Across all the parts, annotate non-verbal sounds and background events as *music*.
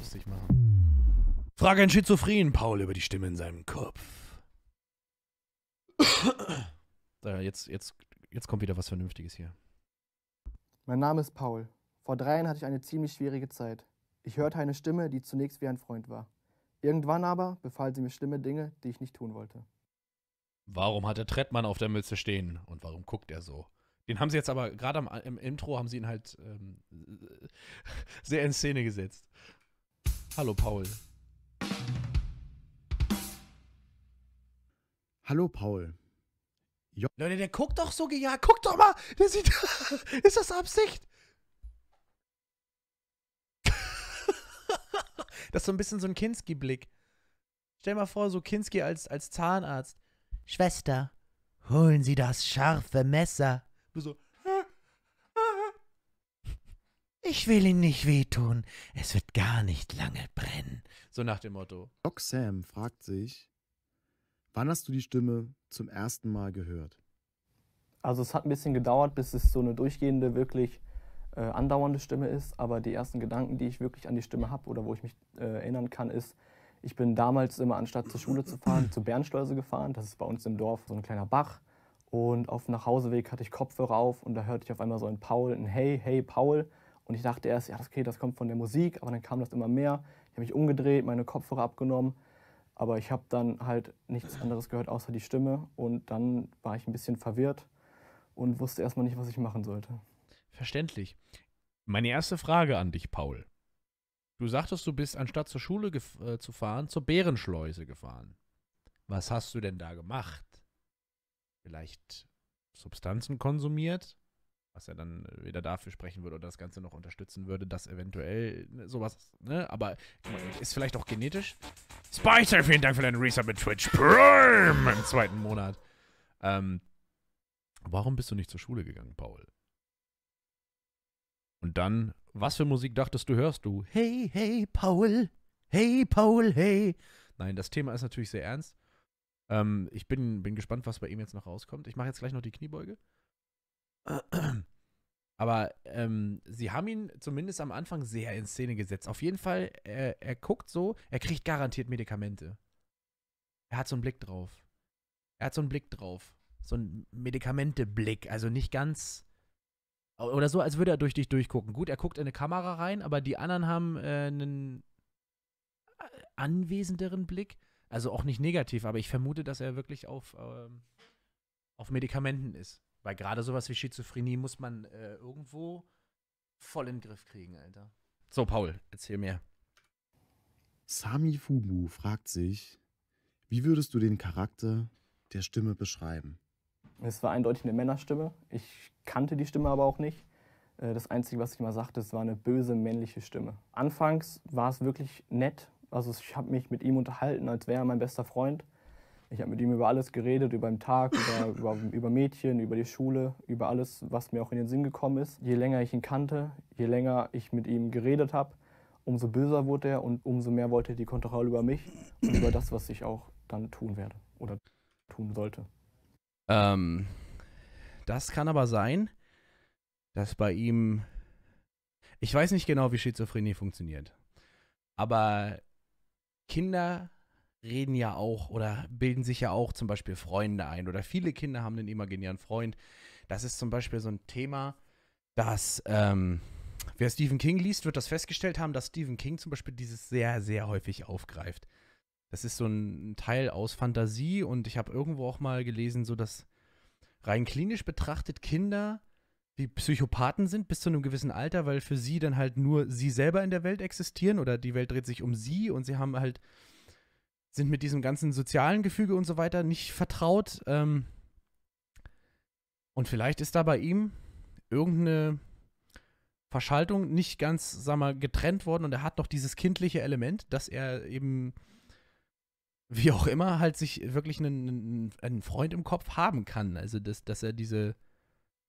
lustig machen. Frage einen Schizophren, Paul, über die Stimme in seinem Kopf. äh, *coughs* jetzt, jetzt, jetzt kommt wieder was Vernünftiges hier. Mein Name ist Paul. Vor drei Jahren hatte ich eine ziemlich schwierige Zeit. Ich hörte eine Stimme, die zunächst wie ein Freund war. Irgendwann aber befahl sie mir schlimme Dinge, die ich nicht tun wollte. Warum hat der Trettmann auf der Mütze stehen und warum guckt er so? Den haben sie jetzt aber gerade im Intro haben sie ihn halt ähm, *laughs* sehr in Szene gesetzt. Hallo Paul. Hallo Paul. Jo Leute, der guckt doch so gejagt. Guckt doch mal. Der sieht. *laughs* ist das Absicht? *laughs* das ist so ein bisschen so ein Kinski-Blick. Stell mal vor, so Kinski als, als Zahnarzt. Schwester, holen Sie das scharfe Messer. Du so. Ich will ihn nicht wehtun. Es wird gar nicht lange brennen. So nach dem Motto. Doc Sam fragt sich, wann hast du die Stimme zum ersten Mal gehört? Also es hat ein bisschen gedauert, bis es so eine durchgehende, wirklich äh, andauernde Stimme ist. Aber die ersten Gedanken, die ich wirklich an die Stimme habe oder wo ich mich äh, erinnern kann, ist, ich bin damals immer, anstatt zur Schule zu fahren, *clears throat* zur Bernschleuse gefahren. Das ist bei uns im Dorf so ein kleiner Bach. Und auf dem Nachhauseweg hatte ich Kopfhörer auf und da hörte ich auf einmal so ein Paul, ein Hey, hey Paul. Und ich dachte erst, ja, okay, das kommt von der Musik, aber dann kam das immer mehr. Ich habe mich umgedreht, meine Kopfhörer abgenommen, aber ich habe dann halt nichts anderes gehört außer die Stimme und dann war ich ein bisschen verwirrt und wusste erstmal nicht, was ich machen sollte. Verständlich. Meine erste Frage an dich, Paul. Du sagtest, du bist anstatt zur Schule äh, zu fahren, zur Bärenschleuse gefahren. Was hast du denn da gemacht? Vielleicht Substanzen konsumiert? was ja dann äh, wieder dafür sprechen würde oder das Ganze noch unterstützen würde, dass eventuell ne, sowas, ne? Aber ist vielleicht auch genetisch. Spicer, vielen Dank für deinen Resub mit Twitch Prime im zweiten Monat. Ähm, warum bist du nicht zur Schule gegangen, Paul? Und dann, was für Musik dachtest du, hörst du? Hey, hey, Paul. Hey, Paul, hey. Nein, das Thema ist natürlich sehr ernst. Ähm, ich bin, bin gespannt, was bei ihm jetzt noch rauskommt. Ich mache jetzt gleich noch die Kniebeuge. Aber ähm, sie haben ihn zumindest am Anfang sehr in Szene gesetzt. Auf jeden Fall, er, er guckt so, er kriegt garantiert Medikamente. Er hat so einen Blick drauf. Er hat so einen Blick drauf. So einen Medikamente-Blick. Also nicht ganz. Oder so, als würde er durch dich durchgucken. Gut, er guckt in eine Kamera rein, aber die anderen haben äh, einen anwesenderen Blick. Also auch nicht negativ, aber ich vermute, dass er wirklich auf, ähm, auf Medikamenten ist. Weil gerade sowas wie Schizophrenie muss man äh, irgendwo voll in den Griff kriegen, Alter. So, Paul, erzähl mir. Sami Fubu fragt sich, wie würdest du den Charakter der Stimme beschreiben? Es war eindeutig eine Männerstimme. Ich kannte die Stimme aber auch nicht. Äh, das Einzige, was ich mal sagte, es war eine böse männliche Stimme. Anfangs war es wirklich nett. Also ich habe mich mit ihm unterhalten, als wäre er mein bester Freund. Ich habe mit ihm über alles geredet, über den Tag, über, *laughs* über, über, Mädchen, über die Schule, über alles, was mir auch in den Sinn gekommen ist. Je länger ich ihn kannte, je länger ich mit ihm geredet habe, umso böser wurde er und umso mehr wollte er die Kontrolle über mich und über das, was ich auch dann tun werde oder tun sollte. Ähm, das kann aber sein, dass bei ihm. Ich weiß nicht genau, wie Schizophrenie funktioniert. Aber Kinder reden ja auch oder bilden sich ja auch zum Beispiel Freunde ein oder viele Kinder haben einen imaginären Freund. Das ist zum Beispiel so ein Thema, dass ähm, wer Stephen King liest, wird das festgestellt haben, dass Stephen King zum Beispiel dieses sehr, sehr häufig aufgreift. Das ist so ein Teil aus Fantasie und ich habe irgendwo auch mal gelesen, so dass rein klinisch betrachtet Kinder wie Psychopathen sind bis zu einem gewissen Alter, weil für sie dann halt nur sie selber in der Welt existieren oder die Welt dreht sich um sie und sie haben halt sind mit diesem ganzen sozialen Gefüge und so weiter nicht vertraut. Ähm, und vielleicht ist da bei ihm irgendeine Verschaltung nicht ganz, sag mal, getrennt worden und er hat noch dieses kindliche Element, dass er eben, wie auch immer, halt sich wirklich einen, einen Freund im Kopf haben kann. Also, dass, dass er diese,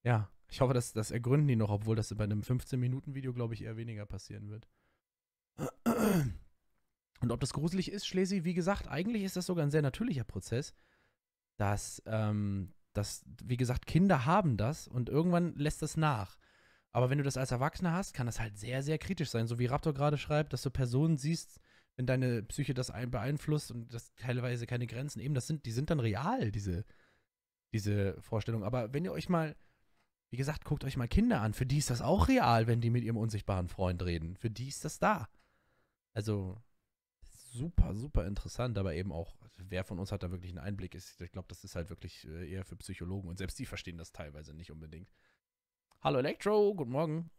ja, ich hoffe, dass das ergründen die noch, obwohl das bei einem 15-Minuten-Video, glaube ich, eher weniger passieren wird. Und ob das gruselig ist, Schlesi, wie gesagt, eigentlich ist das sogar ein sehr natürlicher Prozess, dass, ähm, dass, wie gesagt, Kinder haben das und irgendwann lässt das nach. Aber wenn du das als Erwachsener hast, kann das halt sehr, sehr kritisch sein. So wie Raptor gerade schreibt, dass du Personen siehst, wenn deine Psyche das beeinflusst und das teilweise keine Grenzen eben, das sind, die sind dann real, diese, diese Vorstellungen. Aber wenn ihr euch mal, wie gesagt, guckt euch mal Kinder an, für die ist das auch real, wenn die mit ihrem unsichtbaren Freund reden. Für die ist das da. Also, super, super interessant, aber eben auch, wer von uns hat da wirklich einen Einblick? ich glaube, das ist halt wirklich äh, eher für Psychologen und selbst die verstehen das teilweise nicht unbedingt. Hallo Elektro, guten Morgen.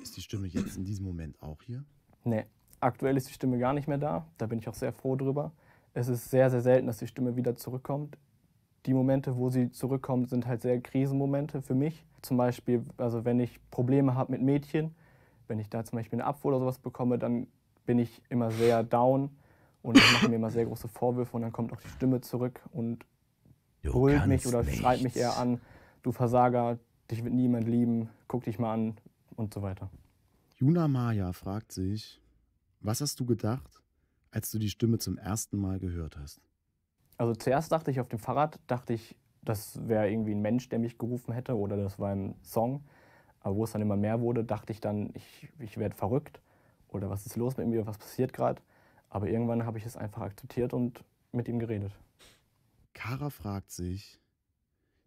Ist die Stimme jetzt in diesem Moment auch hier? Nee, aktuell ist die Stimme gar nicht mehr da. Da bin ich auch sehr froh drüber. Es ist sehr, sehr selten, dass die Stimme wieder zurückkommt. Die Momente, wo sie zurückkommt, sind halt sehr Krisenmomente für mich. Zum Beispiel, also wenn ich Probleme habe mit Mädchen, wenn ich da zum Beispiel eine Abfuhr oder sowas bekomme, dann bin ich immer sehr down und ich mache mir immer sehr große Vorwürfe und dann kommt auch die Stimme zurück und holt mich oder nichts. schreit mich eher an, du Versager, dich wird niemand lieben, guck dich mal an und so weiter. Juna Maya fragt sich, was hast du gedacht, als du die Stimme zum ersten Mal gehört hast? Also zuerst dachte ich auf dem Fahrrad, dachte ich, das wäre irgendwie ein Mensch, der mich gerufen hätte oder das war ein Song. Aber wo es dann immer mehr wurde, dachte ich dann, ich, ich werde verrückt oder was ist los mit mir, was passiert gerade. Aber irgendwann habe ich es einfach akzeptiert und mit ihm geredet. Kara fragt sich,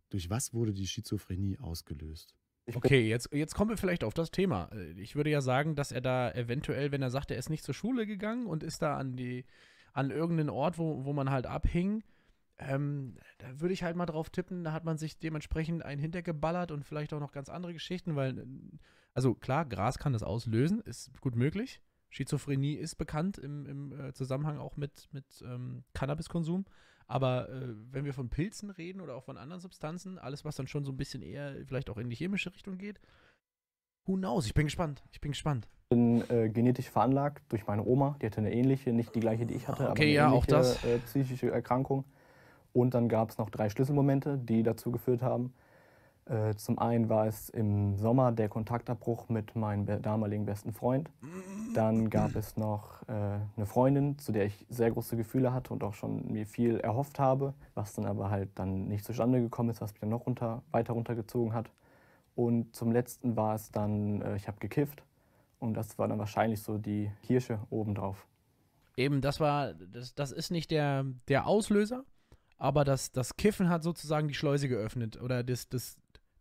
durch was wurde die Schizophrenie ausgelöst? Okay, jetzt, jetzt kommen wir vielleicht auf das Thema. Äh, ich würde ja sagen, dass er da eventuell, wenn er sagt, er ist nicht zur Schule gegangen und ist da an die, an irgendeinen Ort, wo, wo man halt abhing, ähm, da würde ich halt mal drauf tippen, da hat man sich dementsprechend einen hintergeballert und vielleicht auch noch ganz andere Geschichten, weil äh, also klar, Gras kann das auslösen, ist gut möglich. Schizophrenie ist bekannt im, im äh, Zusammenhang auch mit, mit ähm, Cannabiskonsum. Aber äh, wenn wir von Pilzen reden oder auch von anderen Substanzen, alles, was dann schon so ein bisschen eher vielleicht auch in die chemische Richtung geht, who knows? Ich bin gespannt. Ich bin gespannt. Ich bin äh, genetisch veranlagt durch meine Oma. Die hatte eine ähnliche, nicht die gleiche, die ich hatte, ah, okay, aber eine ja, ähnliche, auch das. Äh, psychische Erkrankung. Und dann gab es noch drei Schlüsselmomente, die dazu geführt haben, äh, zum einen war es im Sommer der Kontaktabbruch mit meinem damaligen besten Freund. Dann gab es noch äh, eine Freundin, zu der ich sehr große Gefühle hatte und auch schon mir viel erhofft habe, was dann aber halt dann nicht zustande gekommen ist, was mich dann noch runter, weiter runtergezogen hat. Und zum letzten war es dann, äh, ich habe gekifft und das war dann wahrscheinlich so die Kirsche obendrauf. Eben, das war, das, das ist nicht der, der Auslöser, aber das, das Kiffen hat sozusagen die Schleuse geöffnet oder das, das,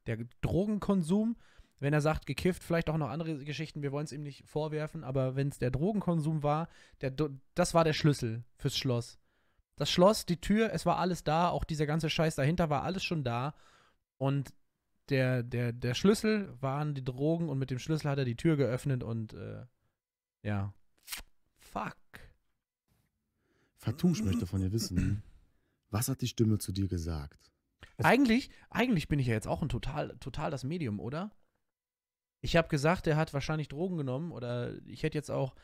der Drogenkonsum, wenn er sagt, gekifft, vielleicht auch noch andere Geschichten, wir wollen es ihm nicht vorwerfen, aber wenn es der Drogenkonsum war, der, das war der Schlüssel fürs Schloss. Das Schloss, die Tür, es war alles da, auch dieser ganze Scheiß dahinter war alles schon da. Und der, der, der Schlüssel waren die Drogen und mit dem Schlüssel hat er die Tür geöffnet und äh, ja. Fuck. Fatouche möchte von dir wissen, was hat die Stimme zu dir gesagt? eigentlich, eigentlich bin ich ja jetzt auch ein total, total das Medium, oder? Ich habe gesagt, er hat wahrscheinlich Drogen genommen oder ich hätte jetzt auch.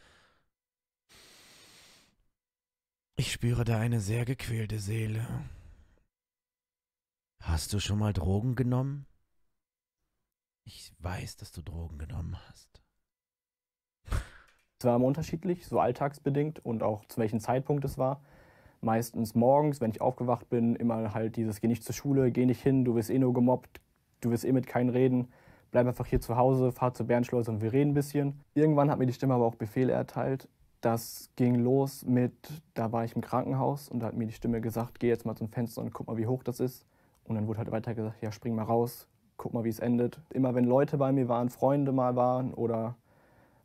Ich spüre da eine sehr gequälte Seele. Hast du schon mal Drogen genommen? Ich weiß, dass du Drogen genommen hast. Es war immer unterschiedlich, so alltagsbedingt und auch zu welchem Zeitpunkt es war meistens morgens, wenn ich aufgewacht bin, immer halt dieses, geh nicht zur Schule, geh nicht hin, du wirst eh nur gemobbt, du wirst eh mit keinen reden, bleib einfach hier zu Hause, fahr zur Bärenschleuse und wir reden ein bisschen. Irgendwann hat mir die Stimme aber auch Befehle erteilt. Das ging los mit, da war ich im Krankenhaus und da hat mir die Stimme gesagt, geh jetzt mal zum Fenster und guck mal, wie hoch das ist. Und dann wurde halt weiter gesagt, ja, spring mal raus, guck mal, wie es endet. Immer wenn Leute bei mir waren, Freunde mal waren oder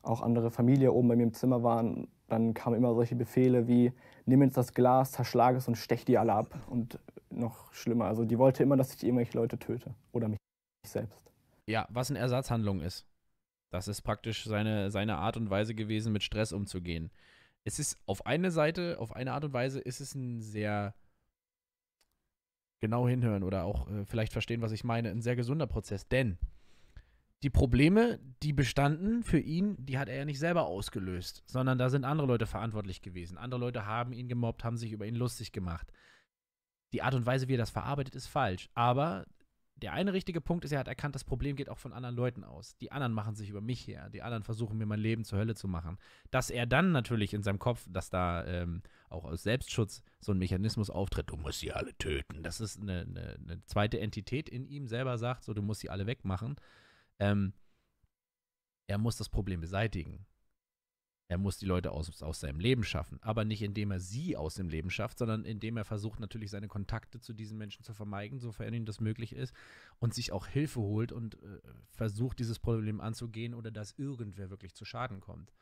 auch andere Familie oben bei mir im Zimmer waren, dann kamen immer solche Befehle wie, nimm jetzt das Glas, zerschlag es und stech die alle ab. Und noch schlimmer, also die wollte immer, dass ich irgendwelche Leute töte oder mich selbst. Ja, was eine Ersatzhandlung ist. Das ist praktisch seine, seine Art und Weise gewesen, mit Stress umzugehen. Es ist auf eine Seite, auf eine Art und Weise ist es ein sehr genau hinhören oder auch äh, vielleicht verstehen, was ich meine, ein sehr gesunder Prozess. Denn die Probleme, die bestanden für ihn, die hat er ja nicht selber ausgelöst, sondern da sind andere Leute verantwortlich gewesen. Andere Leute haben ihn gemobbt, haben sich über ihn lustig gemacht. Die Art und Weise, wie er das verarbeitet, ist falsch. Aber der eine richtige Punkt ist, er hat erkannt, das Problem geht auch von anderen Leuten aus. Die anderen machen sich über mich her. Die anderen versuchen mir mein Leben zur Hölle zu machen. Dass er dann natürlich in seinem Kopf, dass da ähm, auch aus Selbstschutz so ein Mechanismus auftritt, du musst sie alle töten. Das ist eine, eine, eine zweite Entität in ihm selber sagt, so du musst sie alle wegmachen. Ähm, er muss das Problem beseitigen. Er muss die Leute aus, aus seinem Leben schaffen, aber nicht indem er sie aus dem Leben schafft, sondern indem er versucht natürlich seine Kontakte zu diesen Menschen zu vermeiden, sofern ihm das möglich ist, und sich auch Hilfe holt und äh, versucht, dieses Problem anzugehen oder dass irgendwer wirklich zu Schaden kommt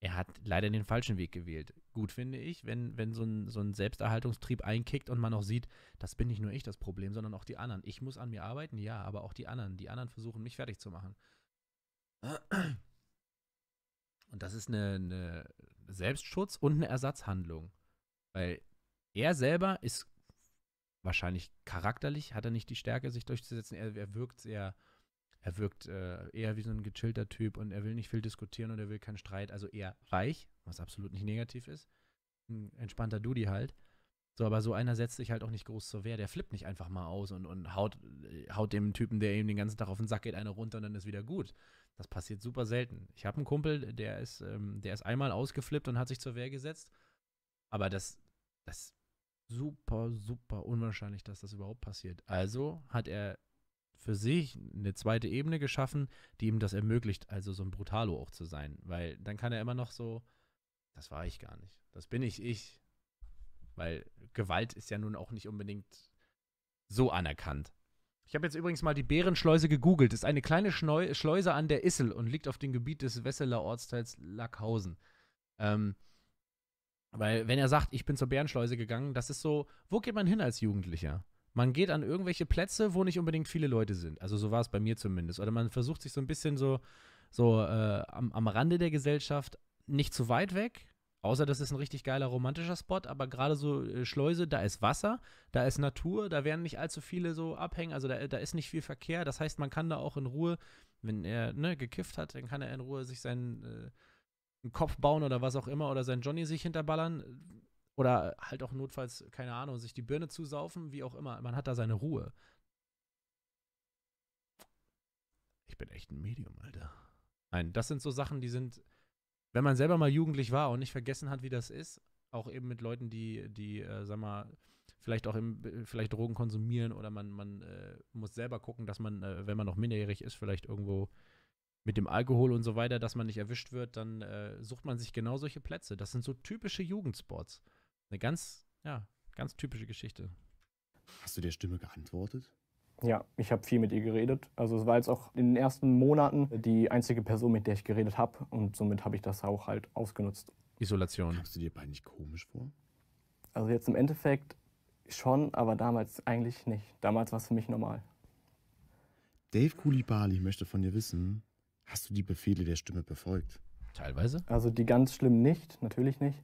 er hat leider den falschen Weg gewählt. Gut finde ich, wenn, wenn so, ein, so ein Selbsterhaltungstrieb einkickt und man auch sieht, das bin nicht nur ich das Problem, sondern auch die anderen. Ich muss an mir arbeiten, ja, aber auch die anderen. Die anderen versuchen, mich fertig zu machen. Und das ist eine, eine Selbstschutz und eine Ersatzhandlung. Weil er selber ist wahrscheinlich charakterlich, hat er nicht die Stärke, sich durchzusetzen. Er, er wirkt sehr er wirkt äh, eher wie so ein gechillter Typ und er will nicht viel diskutieren und er will keinen Streit, also eher reich, was absolut nicht negativ ist. Ein entspannter Dudi halt. So, aber so einer setzt sich halt auch nicht groß zur Wehr. Der flippt nicht einfach mal aus und, und haut, äh, haut dem Typen, der ihm den ganzen Tag auf den Sack geht, eine runter und dann ist wieder gut. Das passiert super selten. Ich habe einen Kumpel, der ist, ähm, der ist einmal ausgeflippt und hat sich zur Wehr gesetzt. Aber das, das ist super, super unwahrscheinlich, dass das überhaupt passiert. Also hat er für sich eine zweite Ebene geschaffen, die ihm das ermöglicht, also so ein Brutalo auch zu sein. Weil dann kann er immer noch so, das war ich gar nicht. Das bin ich ich. Weil Gewalt ist ja nun auch nicht unbedingt so anerkannt. Ich habe jetzt übrigens mal die Bärenschleuse gegoogelt. ist eine kleine Schneu Schleuse an der Issel und liegt auf dem Gebiet des Wesseler Ortsteils Lackhausen. Ähm, weil, wenn er sagt, ich bin zur Bärenschleuse gegangen, das ist so, wo geht man hin als Jugendlicher? man geht an irgendwelche Plätze, wo nicht unbedingt viele Leute sind. Also so war es bei mir zumindest. Oder man versucht sich so ein bisschen so, so äh, am, am Rande der Gesellschaft, nicht zu weit weg, Außer das ist ein richtig geiler romantischer Spot, aber gerade so äh, Schleuse, da ist Wasser, da ist Natur, da werden nicht allzu viele so abhängen, also da, äh, da ist nicht viel Verkehr. Das heißt, man kann da auch in Ruhe, wenn er ne, gekifft hat, dann kann er in Ruhe sich seinen äh, Kopf bauen oder was auch immer oder seinen Johnny sich hinterballern. Oder halt auch notfalls, keine Ahnung, sich die Birne zusaufen, wie auch immer. Man hat da seine Ruhe. Ich bin echt ein Medium, Alter. Nein, das sind so Sachen, die sind, wenn man selber mal jugendlich war und nicht vergessen hat, wie das ist, auch eben mit Leuten, die, die, äh, sag mal, vielleicht auch im, äh, vielleicht Drogen konsumieren oder man, man äh, muss selber gucken, dass man, äh, wenn man noch minderjährig ist, vielleicht irgendwo mit dem Alkohol und so weiter, dass man nicht erwischt wird, dann äh, sucht man sich genau solche Plätze. Das sind so typische Jugendspots. Eine ganz, ja, ganz typische Geschichte. Hast du der Stimme geantwortet? Ja, ich habe viel mit ihr geredet. Also es war jetzt auch in den ersten Monaten die einzige Person, mit der ich geredet habe. Und somit habe ich das auch halt ausgenutzt. Isolation. Hast du dir beide nicht komisch vor? Also jetzt im Endeffekt schon, aber damals eigentlich nicht. Damals war es für mich normal. Dave Kulibali möchte von dir wissen, hast du die Befehle der Stimme befolgt? Teilweise. Also die ganz schlimm nicht, natürlich nicht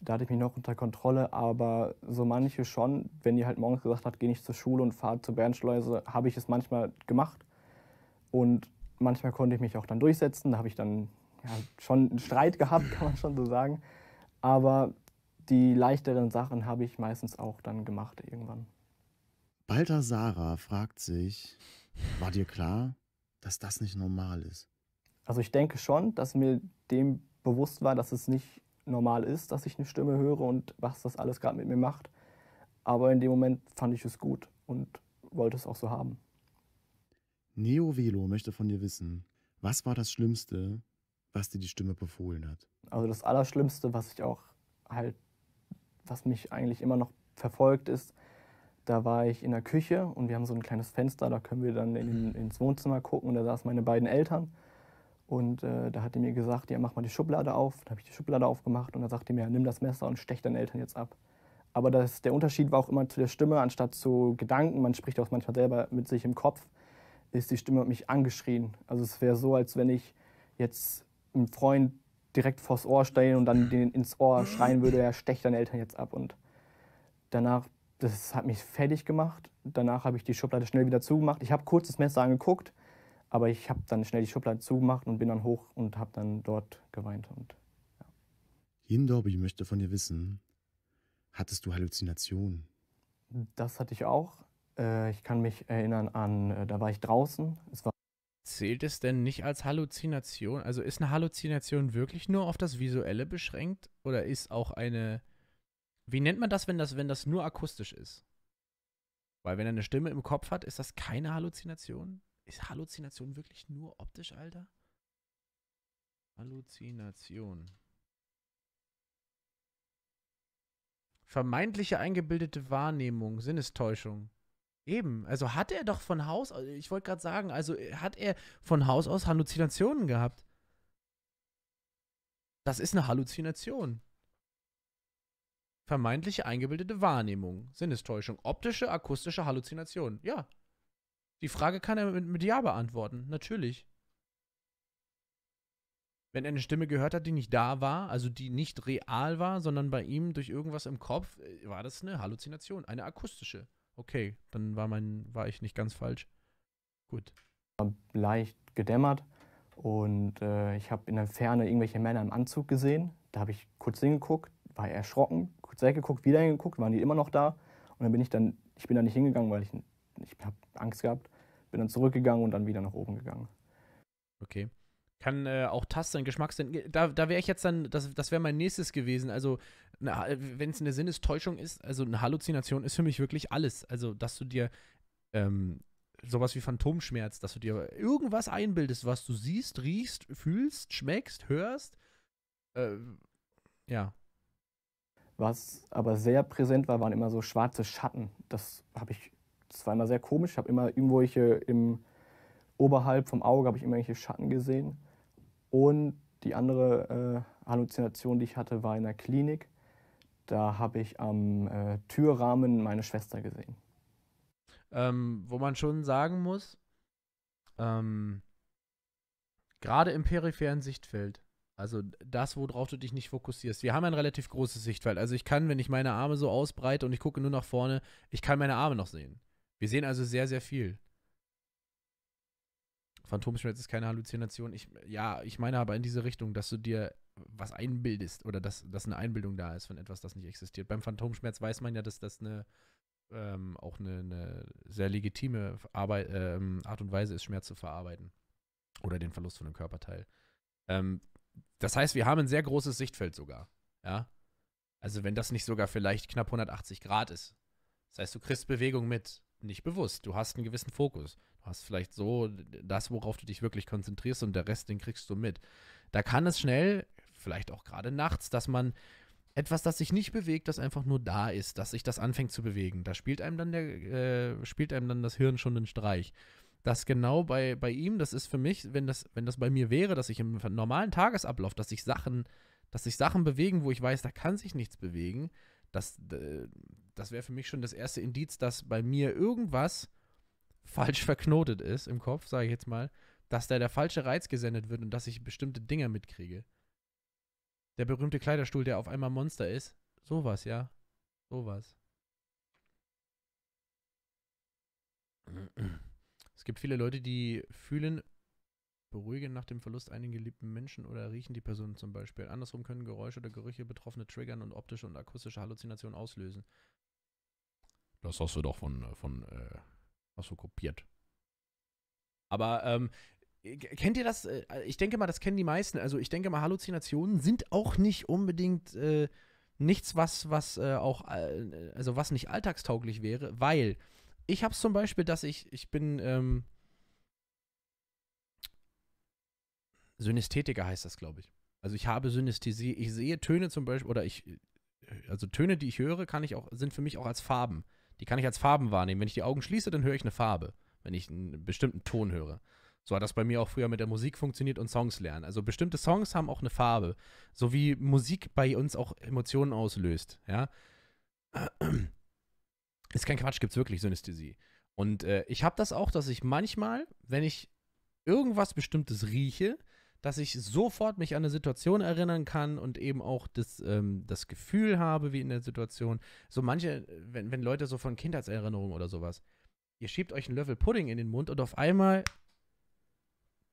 da hatte ich mich noch unter Kontrolle, aber so manche schon, wenn die halt morgens gesagt hat, geh nicht zur Schule und fahr zur Bernschleuse, habe ich es manchmal gemacht. Und manchmal konnte ich mich auch dann durchsetzen. Da habe ich dann ja, schon einen Streit gehabt, kann man schon so sagen. Aber die leichteren Sachen habe ich meistens auch dann gemacht irgendwann. Balthasara fragt sich, war dir klar, dass das nicht normal ist? Also ich denke schon, dass mir dem bewusst war, dass es nicht normal ist, dass ich eine Stimme höre und was das alles gerade mit mir macht. Aber in dem Moment fand ich es gut und wollte es auch so haben. Neo Velo möchte von dir wissen, was war das Schlimmste, was dir die Stimme befohlen hat? Also das Allerschlimmste, was ich auch halt, was mich eigentlich immer noch verfolgt ist, da war ich in der Küche und wir haben so ein kleines Fenster, da können wir dann in, *clears throat* ins Wohnzimmer gucken und da saßen meine beiden Eltern und äh, da hat er mir gesagt, ja, mach mal die Schublade auf. Dann habe ich die Schublade aufgemacht und dann sagte er mir, nimm das Messer und stech deinen Eltern jetzt ab. Aber das, der Unterschied war auch immer zu der Stimme, anstatt zu Gedanken, man spricht auch manchmal selber mit sich im Kopf, ist die Stimme mich angeschrien. Also es wäre so, als wenn ich jetzt einem Freund direkt vors Ohr stehen und dann den ins Ohr schreien würde, er stecht deine Eltern jetzt ab. Und danach, das hat mich fertig gemacht. Danach habe ich die Schublade schnell wieder zugemacht. Ich habe kurz das Messer angeguckt, aber ich habe dann schnell die Schublade zugemacht und bin dann hoch und habe dann dort geweint. Und, ja. Hindorby möchte von dir wissen, hattest du Halluzinationen? Das hatte ich auch. Äh, ich kann mich erinnern an, äh, da war ich draußen. Es war Zählt es denn nicht als Halluzination? Also ist eine Halluzination wirklich nur auf das Visuelle beschränkt? Oder ist auch eine. Wie nennt man das, wenn das, wenn das nur akustisch ist? Weil wenn er eine Stimme im Kopf hat, ist das keine Halluzination? Ist Halluzination wirklich nur optisch, Alter? Halluzination. Vermeintliche eingebildete Wahrnehmung, Sinnestäuschung. Eben, also hat er doch von Haus aus, ich wollte gerade sagen, also äh, hat er von Haus aus Halluzinationen gehabt. Das ist eine Halluzination. Vermeintliche eingebildete Wahrnehmung, Sinnestäuschung, optische, akustische Halluzination. Ja, die Frage kann er mit, mit Ja beantworten, natürlich. Wenn er eine Stimme gehört hat, die nicht da war, also die nicht real war, sondern bei ihm durch irgendwas im Kopf, äh, war das eine Halluzination, eine akustische. Okay, dann war mein, war ich nicht ganz falsch. Gut. Leicht gedämmert und äh, ich habe in der Ferne irgendwelche Männer im Anzug gesehen. Da habe ich kurz hingeguckt, war erschrocken, kurz weggeguckt, wieder hingeguckt, waren die immer noch da. Und dann bin ich dann, ich bin da nicht hingegangen, weil ich, ich habe Angst gehabt bin dann zurückgegangen und dann wieder nach oben gegangen. Okay. Kann äh, auch Tasten, Geschmackssinn, äh, da, da wäre ich jetzt dann, das, das wäre mein nächstes gewesen. Also, äh, wenn es eine Sinnestäuschung ist, also eine Halluzination ist für mich wirklich alles. Also, dass du dir ähm, sowas wie Phantomschmerz, dass du dir irgendwas einbildest, was du siehst, riechst, fühlst, schmeckst, hörst. Äh, ja. Was aber sehr präsent war, waren immer so schwarze Schatten. Das habe ich es war immer sehr komisch. Ich habe immer irgendwelche im oberhalb vom Auge habe ich immer irgendwelche Schatten gesehen. Und die andere äh, Halluzination, die ich hatte, war in der Klinik. Da habe ich am äh, Türrahmen meine Schwester gesehen. Ähm, wo man schon sagen muss, ähm, gerade im peripheren Sichtfeld, also das, worauf du dich nicht fokussierst. Wir haben ein relativ großes Sichtfeld. Also ich kann, wenn ich meine Arme so ausbreite und ich gucke nur nach vorne, ich kann meine Arme noch sehen. Wir sehen also sehr, sehr viel. Phantomschmerz ist keine Halluzination. Ich, ja, ich meine aber in diese Richtung, dass du dir was einbildest oder dass, dass eine Einbildung da ist von etwas, das nicht existiert. Beim Phantomschmerz weiß man ja, dass das eine ähm, auch eine, eine, sehr legitime Arbeit, ähm, Art und Weise ist, Schmerz zu verarbeiten. Oder den Verlust von einem Körperteil. Ähm, das heißt, wir haben ein sehr großes Sichtfeld sogar. Ja? Also, wenn das nicht sogar vielleicht knapp 180 Grad ist. Das heißt, du kriegst Bewegung mit nicht bewusst. Du hast einen gewissen Fokus. Du hast vielleicht so das, worauf du dich wirklich konzentrierst und der Rest, den kriegst du mit. Da kann es schnell, vielleicht auch gerade nachts, dass man etwas, das sich nicht bewegt, das einfach nur da ist, dass sich das anfängt zu bewegen. Da spielt einem dann der, äh, spielt einem dann das Hirn schon einen Streich. Das genau bei, bei ihm, das ist für mich, wenn das, wenn das bei mir wäre, dass ich im normalen Tagesablauf, dass sich Sachen, dass sich Sachen bewegen, wo ich weiß, da kann sich nichts bewegen, das, äh, das wäre für mich schon das erste Indiz, dass bei mir irgendwas falsch verknotet ist im Kopf, sage ich jetzt mal, dass da der falsche Reiz gesendet wird und dass ich bestimmte Dinge mitkriege. Der berühmte Kleiderstuhl, der auf einmal Monster ist. Sowas, ja. Sowas. Es gibt viele Leute, die fühlen, beruhigen nach dem Verlust einigen geliebten Menschen oder riechen die Personen zum Beispiel. Andersrum können Geräusche oder Gerüche Betroffene triggern und optische und akustische Halluzinationen auslösen. Das hast du doch von, äh, von äh, hast du kopiert. Aber ähm, äh, kennt ihr das? Äh, ich denke mal, das kennen die meisten. Also ich denke mal, Halluzinationen sind auch nicht unbedingt äh, nichts, was, was äh, auch, also was nicht alltagstauglich wäre, weil ich habe zum Beispiel, dass ich, ich bin, ähm, Synästhetiker heißt das, glaube ich. Also ich habe Synästhesie, ich sehe Töne zum Beispiel, oder ich, also Töne, die ich höre, kann ich auch, sind für mich auch als Farben. Die kann ich als Farben wahrnehmen. Wenn ich die Augen schließe, dann höre ich eine Farbe, wenn ich einen bestimmten Ton höre. So hat das bei mir auch früher mit der Musik funktioniert und Songs lernen. Also bestimmte Songs haben auch eine Farbe, so wie Musik bei uns auch Emotionen auslöst, ja. *clears throat* Ist kein Quatsch, gibt's wirklich Synästhesie. Und äh, ich habe das auch, dass ich manchmal, wenn ich irgendwas bestimmtes rieche, dass ich sofort mich an eine Situation erinnern kann und eben auch das, ähm, das Gefühl habe, wie in der Situation. So manche, äh, wenn, wenn Leute so von Kindheitserinnerungen oder sowas, ihr schiebt euch einen Löffel Pudding in den Mund und auf einmal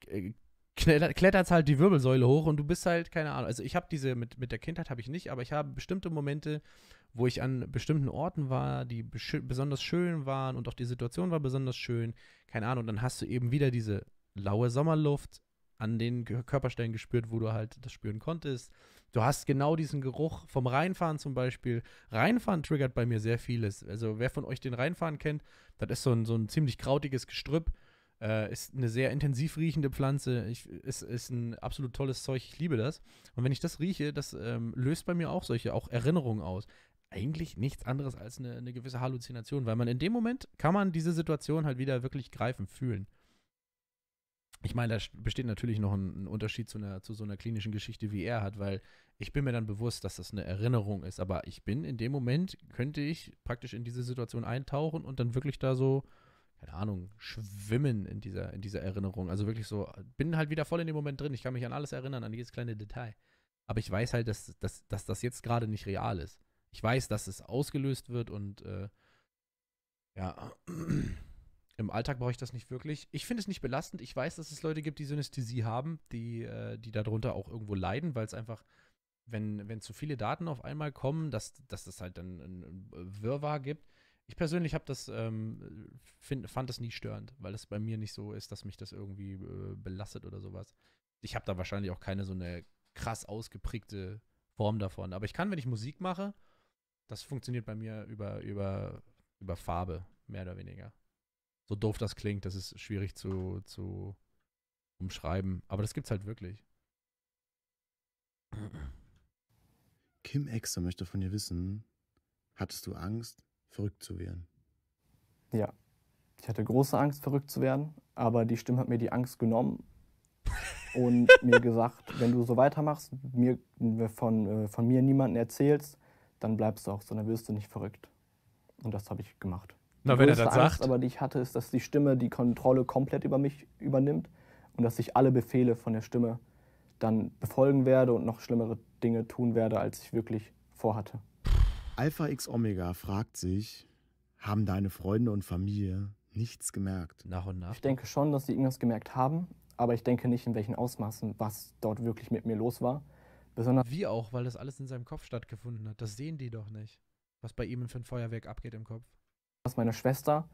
äh, klettert es halt die Wirbelsäule hoch und du bist halt, keine Ahnung, also ich habe diese, mit, mit der Kindheit habe ich nicht, aber ich habe bestimmte Momente, wo ich an bestimmten Orten war, die besonders schön waren und auch die Situation war besonders schön, keine Ahnung, dann hast du eben wieder diese laue Sommerluft, an den Körperstellen gespürt, wo du halt das spüren konntest. Du hast genau diesen Geruch vom Reinfahren zum Beispiel. Reinfahren triggert bei mir sehr vieles. Also wer von euch den Reinfahren kennt, das ist so ein, so ein ziemlich krautiges Gestrüpp. Äh, ist eine sehr intensiv riechende Pflanze. Ich, ist, ist ein absolut tolles Zeug. Ich liebe das. Und wenn ich das rieche, das ähm, löst bei mir auch solche auch Erinnerungen aus. Eigentlich nichts anderes als eine, eine gewisse Halluzination, weil man in dem Moment kann man diese Situation halt wieder wirklich greifen, fühlen ich meine, da besteht natürlich noch ein, ein Unterschied zu, einer, zu so einer klinischen Geschichte, wie er hat, weil ich bin mir dann bewusst, dass das eine Erinnerung ist. Aber ich bin in dem Moment, könnte ich praktisch in diese Situation eintauchen und dann wirklich da so, keine Ahnung, schwimmen in dieser, in dieser Erinnerung. Also wirklich so, bin halt wieder voll in dem Moment drin. Ich kann mich an alles erinnern, an jedes kleine Detail. Aber ich weiß halt, dass, dass, dass das jetzt gerade nicht real ist. Ich weiß, dass es ausgelöst wird und äh, ja. Im Alltag brauche ich das nicht wirklich. Ich finde es nicht belastend. Ich weiß, dass es Leute gibt, die Synästhesie haben, die, äh, die darunter auch irgendwo leiden, weil es einfach, wenn, wenn zu viele Daten auf einmal kommen, dass, dass es halt dann ein Wirrwarr gibt. Ich persönlich habe das, ähm, find, fand das nie störend, weil es bei mir nicht so ist, dass mich das irgendwie äh, belastet oder sowas. Ich habe da wahrscheinlich auch keine so eine krass ausgeprägte Form davon. Aber ich kann, wenn ich Musik mache, das funktioniert bei mir über, über, über Farbe, mehr oder weniger. So doof das klingt, das ist schwierig zu, zu umschreiben. Aber das gibt's halt wirklich. Kim Exer möchte von dir wissen, hattest du Angst, verrückt zu werden? Ja. Ich hatte große Angst, verrückt zu werden, aber die Stimme hat mir die Angst genommen und *laughs* mir gesagt, wenn du so weitermachst, mir, äh, von, äh, von mir niemanden erzählst, dann bleibst du auch so, dann wirst du nicht verrückt. Und das habe ich gemacht. Na, wenn er das Angst, sagt. aber die ich hatte, ist, dass die Stimme die Kontrolle komplett über mich übernimmt und dass ich alle Befehle von der Stimme dann befolgen werde und noch schlimmere Dinge tun werde, als ich wirklich vorhatte. Alpha X Omega fragt sich, haben deine Freunde und Familie nichts gemerkt? Nach und nach. Ich denke schon, dass sie irgendwas gemerkt haben, aber ich denke nicht, in welchen Ausmaßen, was dort wirklich mit mir los war. Besonders Wie auch, weil das alles in seinem Kopf stattgefunden hat. Das sehen die doch nicht, was bei ihm für ein Feuerwerk abgeht im Kopf. Meine Schwester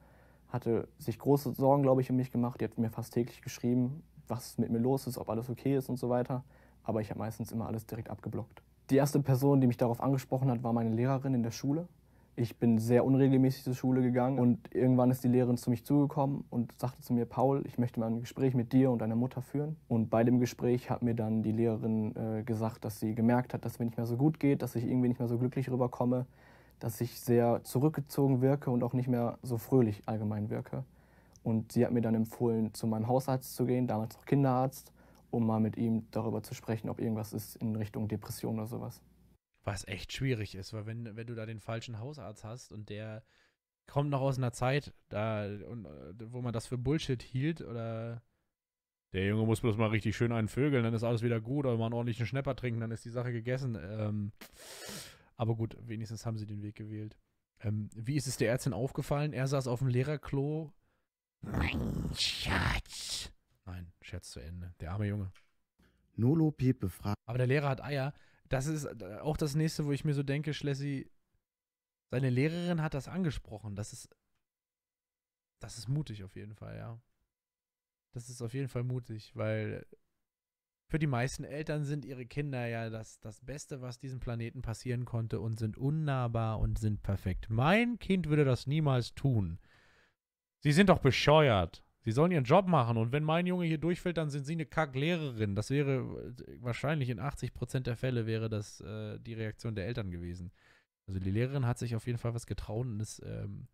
hatte sich große Sorgen, glaube ich, um mich gemacht. Die hat mir fast täglich geschrieben, was mit mir los ist, ob alles okay ist und so weiter. Aber ich habe meistens immer alles direkt abgeblockt. Die erste Person, die mich darauf angesprochen hat, war meine Lehrerin in der Schule. Ich bin sehr unregelmäßig zur Schule gegangen und irgendwann ist die Lehrerin zu mich zugekommen und sagte zu mir, Paul, ich möchte mal ein Gespräch mit dir und deiner Mutter führen. Und bei dem Gespräch hat mir dann die Lehrerin äh, gesagt, dass sie gemerkt hat, dass es mir nicht mehr so gut geht, dass ich irgendwie nicht mehr so glücklich rüberkomme, dass ich sehr zurückgezogen wirke und auch nicht mehr so fröhlich allgemein wirke. Und sie hat mir dann empfohlen, zu meinem Hausarzt zu gehen, damals noch Kinderarzt, um mal mit ihm darüber zu sprechen, ob irgendwas ist in Richtung Depression oder sowas. Was echt schwierig ist, weil wenn, wenn du da den falschen Hausarzt hast und der kommt noch aus einer Zeit, da, und, äh, wo man das für Bullshit hielt oder der Junge muss bloß mal richtig schön einen vögeln, dann ist alles wieder gut, oder mal einen ordentlichen Schnepper trinken, dann ist die Sache gegessen. Ähm, aber gut, wenigstens haben sie den Weg gewählt. Ähm, wie ist es der Ärztin aufgefallen? Er saß auf dem Lehrerklo. Mein Schatz. Nein, Scherz zu Ende. Der arme Junge. Nolo Pepe fragt. Aber der Lehrer hat Eier. Das ist äh, auch das nächste, wo ich mir so denke, Schlessi, seine Lehrerin hat das angesprochen. Das ist, das ist mutig auf jeden Fall, ja. Das ist auf jeden Fall mutig, weil für die meisten Eltern sind ihre Kinder ja das, das Beste, was diesem Planeten passieren konnte und sind unnahbar und sind perfekt. Mein Kind würde das niemals tun. Sie sind doch bescheuert. Sie sollen ihren Job machen und wenn mein Junge hier durchfällt, dann sind sie eine Kacklehrerin. Das wäre äh, wahrscheinlich in 80% der Fälle wäre das äh, die Reaktion der Eltern gewesen. Also die Lehrerin hat sich auf jeden Fall was getraut und es ähm,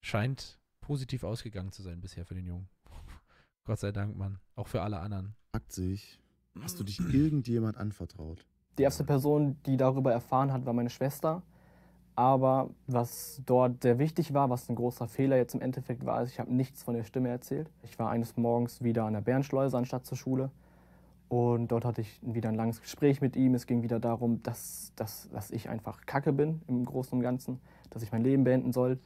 scheint positiv ausgegangen zu sein bisher für den Jungen. *laughs* Gott sei Dank, Mann. Auch für alle anderen. Akt sich, Hast du dich irgendjemand anvertraut? Die erste Person, die darüber erfahren hat, war meine Schwester. Aber was dort sehr wichtig war, was ein großer Fehler jetzt im Endeffekt war, ist, ich habe nichts von der Stimme erzählt. Ich war eines Morgens wieder an der Bärenschleuse anstatt zur Schule. Und dort hatte ich wieder ein langes Gespräch mit ihm. Es ging wieder darum, dass, dass, dass ich einfach Kacke bin im Großen und Ganzen, dass ich mein Leben beenden soll.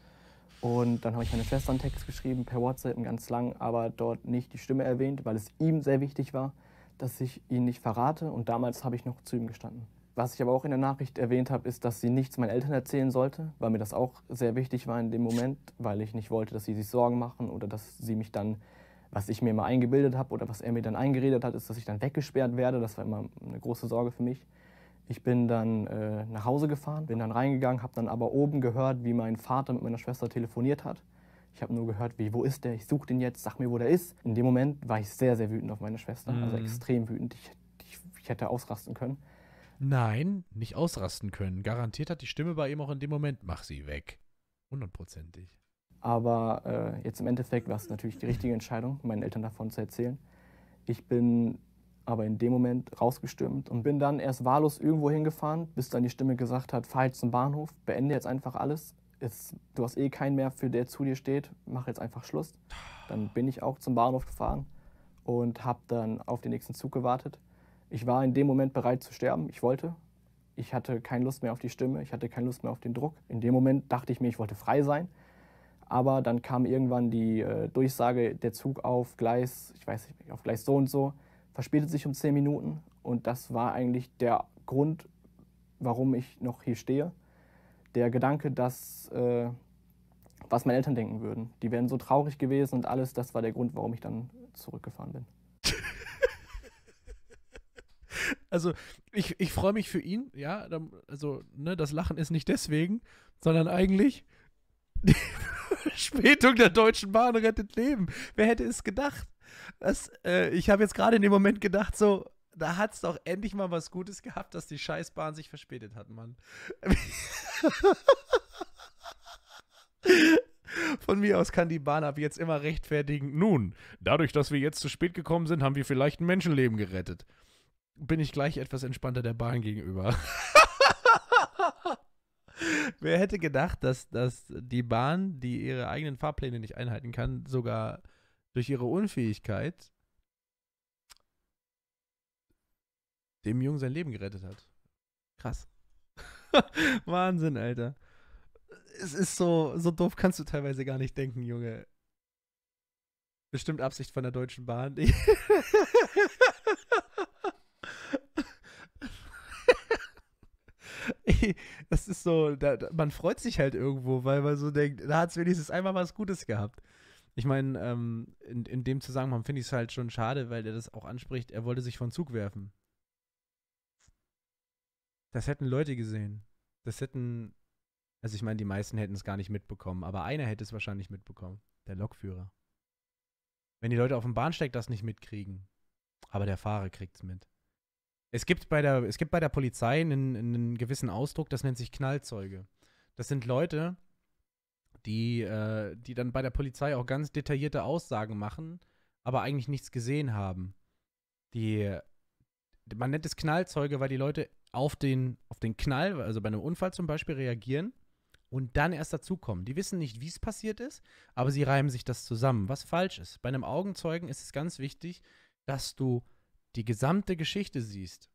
Und dann habe ich meine Schwester einen Text geschrieben, per WhatsApp, einen ganz lang, aber dort nicht die Stimme erwähnt, weil es ihm sehr wichtig war dass ich ihn nicht verrate und damals habe ich noch zu ihm gestanden. Was ich aber auch in der Nachricht erwähnt habe, ist, dass sie nichts meinen Eltern erzählen sollte, weil mir das auch sehr wichtig war in dem Moment, weil ich nicht wollte, dass sie sich Sorgen machen oder dass sie mich dann, was ich mir immer eingebildet habe oder was er mir dann eingeredet hat, ist, dass ich dann weggesperrt werde. Das war immer eine große Sorge für mich. Ich bin dann äh, nach Hause gefahren, bin dann reingegangen, habe dann aber oben gehört, wie mein Vater mit meiner Schwester telefoniert hat ich habe nur gehört, wie, wo ist der? Ich suche den jetzt, sag mir, wo der ist. In dem Moment war ich sehr, sehr wütend auf meine Schwester. Also mhm. Also extrem wütend. Ich, ich, ich hätte ausrasten können. Nein, nicht ausrasten können. Garantiert hat die Stimme bei ihm auch in dem Moment, mach sie weg. Hundertprozentig. Aber äh, jetzt im Endeffekt war es natürlich die richtige Entscheidung, meinen Eltern davon zu erzählen. Ich bin aber in dem Moment rausgestürmt und bin dann erst wahllos irgendwo hingefahren, bis dann die Stimme gesagt hat, fahr jetzt zum Bahnhof, beende jetzt einfach alles jetzt, du hast eh keinen mehr, für der zu dir steht, mach jetzt einfach Schluss. Dann bin ich auch zum Bahnhof gefahren und habe dann auf den nächsten Zug gewartet. Ich war in dem Moment bereit zu sterben. Ich wollte. Ich hatte keine Lust mehr auf die Stimme, ich hatte keine Lust mehr auf den Druck. In dem Moment dachte ich mir, ich wollte frei sein. Aber dann kam irgendwann die äh, Durchsage, der Zug auf Gleis, ich weiß nicht, auf Gleis so und so, verspätet sich um zehn Minuten. Und das war eigentlich der Grund, warum ich noch hier stehe der Gedanke, dass, äh, was meine Eltern denken würden. Die wären so traurig gewesen und alles, das war der Grund, warum ich dann zurückgefahren bin. *laughs* Also ich, ich freue mich für ihn, ja. Also, ne, das Lachen ist nicht deswegen, sondern eigentlich die *laughs* Verspätung der Deutschen Bahn rettet Leben. Wer hätte es gedacht? Das, äh, ich habe jetzt gerade in dem Moment gedacht, so, da hat es doch endlich mal was Gutes gehabt, dass die Scheißbahn sich verspätet hat, Mann. Von mir aus kann die Bahn ab jetzt immer rechtfertigen. Nun, dadurch, dass wir jetzt zu spät gekommen sind, haben wir vielleicht ein Menschenleben gerettet. Bin ich gleich etwas entspannter der Bahn gegenüber. *laughs* Wer hätte gedacht, dass, dass die Bahn, die ihre eigenen Fahrpläne nicht einhalten kann, sogar durch ihre Unfähigkeit dem Jungen sein Leben gerettet hat. Krass. *laughs* Wahnsinn, Alter. Es ist so, so doof kannst du teilweise gar nicht denken, Junge. Bestimmt Absicht von der Deutschen Bahn. *laughs* das ist so, da, man freut sich halt irgendwo, weil man so denkt, da hat es wenigstens einmal was Gutes gehabt. Ich meine, ähm, in, in dem Zusammenhang finde ich es halt schon schade, weil er das auch anspricht, er wollte sich von Zug werfen. Das hätten Leute gesehen. Das hätten, also ich meine, die meisten hätten es gar nicht mitbekommen, aber einer hätte es wahrscheinlich mitbekommen. Der Lokführer. Wenn die Leute auf dem Bahnsteig das nicht mitkriegen, aber der Fahrer kriegt es mit. Es gibt, bei der, es gibt bei der Polizei einen, einen gewissen Ausdruck, das nennt sich Knallzeuge. Das sind Leute, die, äh, die dann bei der Polizei auch ganz detaillierte Aussagen machen, aber eigentlich nichts gesehen haben. Die, man nennt es Knallzeuge, weil die Leute auf den, auf den Knall, also bei einem Unfall zum Beispiel, reagieren und dann erst dazukommen. Die wissen nicht, wie es passiert ist, aber sie reimen sich das zusammen, was falsch ist. Bei einem Augenzeugen ist es ganz wichtig, dass du die gesamte Geschichte siehst.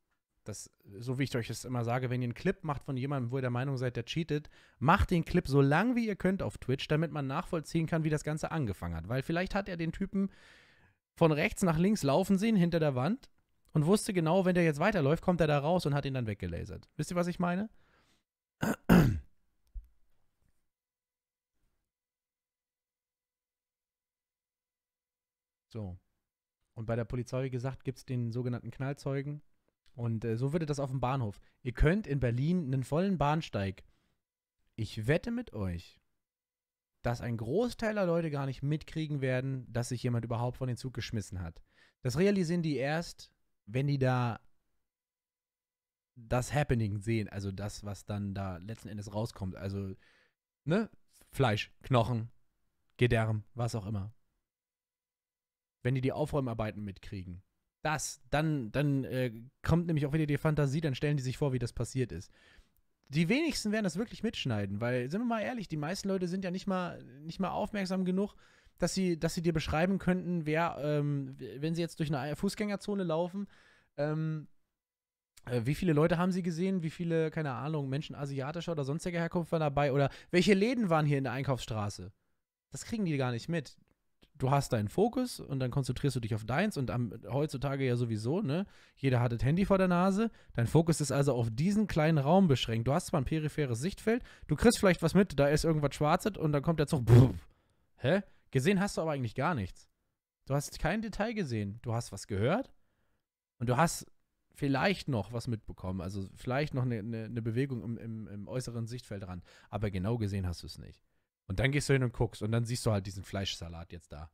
Das, so wie ich euch das immer sage, wenn ihr einen Clip macht von jemandem, wo ihr der Meinung seid, der cheatet, macht den Clip so lang wie ihr könnt auf Twitch, damit man nachvollziehen kann, wie das Ganze angefangen hat. Weil vielleicht hat er den Typen von rechts nach links laufen sehen hinter der Wand und wusste genau, wenn der jetzt weiterläuft, kommt er da raus und hat ihn dann weggelasert. Wisst ihr, was ich meine? So. Und bei der Polizei, wie gesagt, gibt es den sogenannten Knallzeugen. Und äh, so würde das auf dem Bahnhof. Ihr könnt in Berlin einen vollen Bahnsteig. Ich wette mit euch, dass ein Großteil der Leute gar nicht mitkriegen werden, dass sich jemand überhaupt von den Zug geschmissen hat. Das realisieren die erst, wenn die da das Happening sehen, also das, was dann da letzten Endes rauskommt, also, ne? Fleisch, Knochen, Gedärm, was auch immer. Wenn die die Aufräumarbeiten mitkriegen, das, dann, dann äh, kommt nämlich auch wieder die Fantasie, dann stellen die sich vor, wie das passiert ist. Die wenigsten werden das wirklich mitschneiden, weil, sind wir mal ehrlich, die meisten Leute sind ja nicht mal, nicht mal aufmerksam genug, dass sie, dass sie dir beschreiben könnten, wer, ähm, wenn sie jetzt durch eine Fußgängerzone laufen, ähm, äh, wie viele Leute haben sie gesehen, wie viele, keine Ahnung, Menschen asiatischer oder sonstiger Herkunft waren dabei oder welche Läden waren hier in der Einkaufsstraße? Das kriegen die gar nicht mit. Du hast deinen Fokus und dann konzentrierst du dich auf deins und am, heutzutage ja sowieso, ne? Jeder hat das Handy vor der Nase. Dein Fokus ist also auf diesen kleinen Raum beschränkt. Du hast zwar ein peripheres Sichtfeld, du kriegst vielleicht was mit, da ist irgendwas Schwarzes und dann kommt der Zug. Brr, *laughs* hä? Gesehen hast du aber eigentlich gar nichts. Du hast kein Detail gesehen. Du hast was gehört und du hast vielleicht noch was mitbekommen. Also vielleicht noch eine ne, ne Bewegung im, im, im, äußeren Sichtfeld dran. Aber genau gesehen hast du es nicht. Und dann gehst du hin und guckst und dann siehst du halt diesen Fleischsalat jetzt da.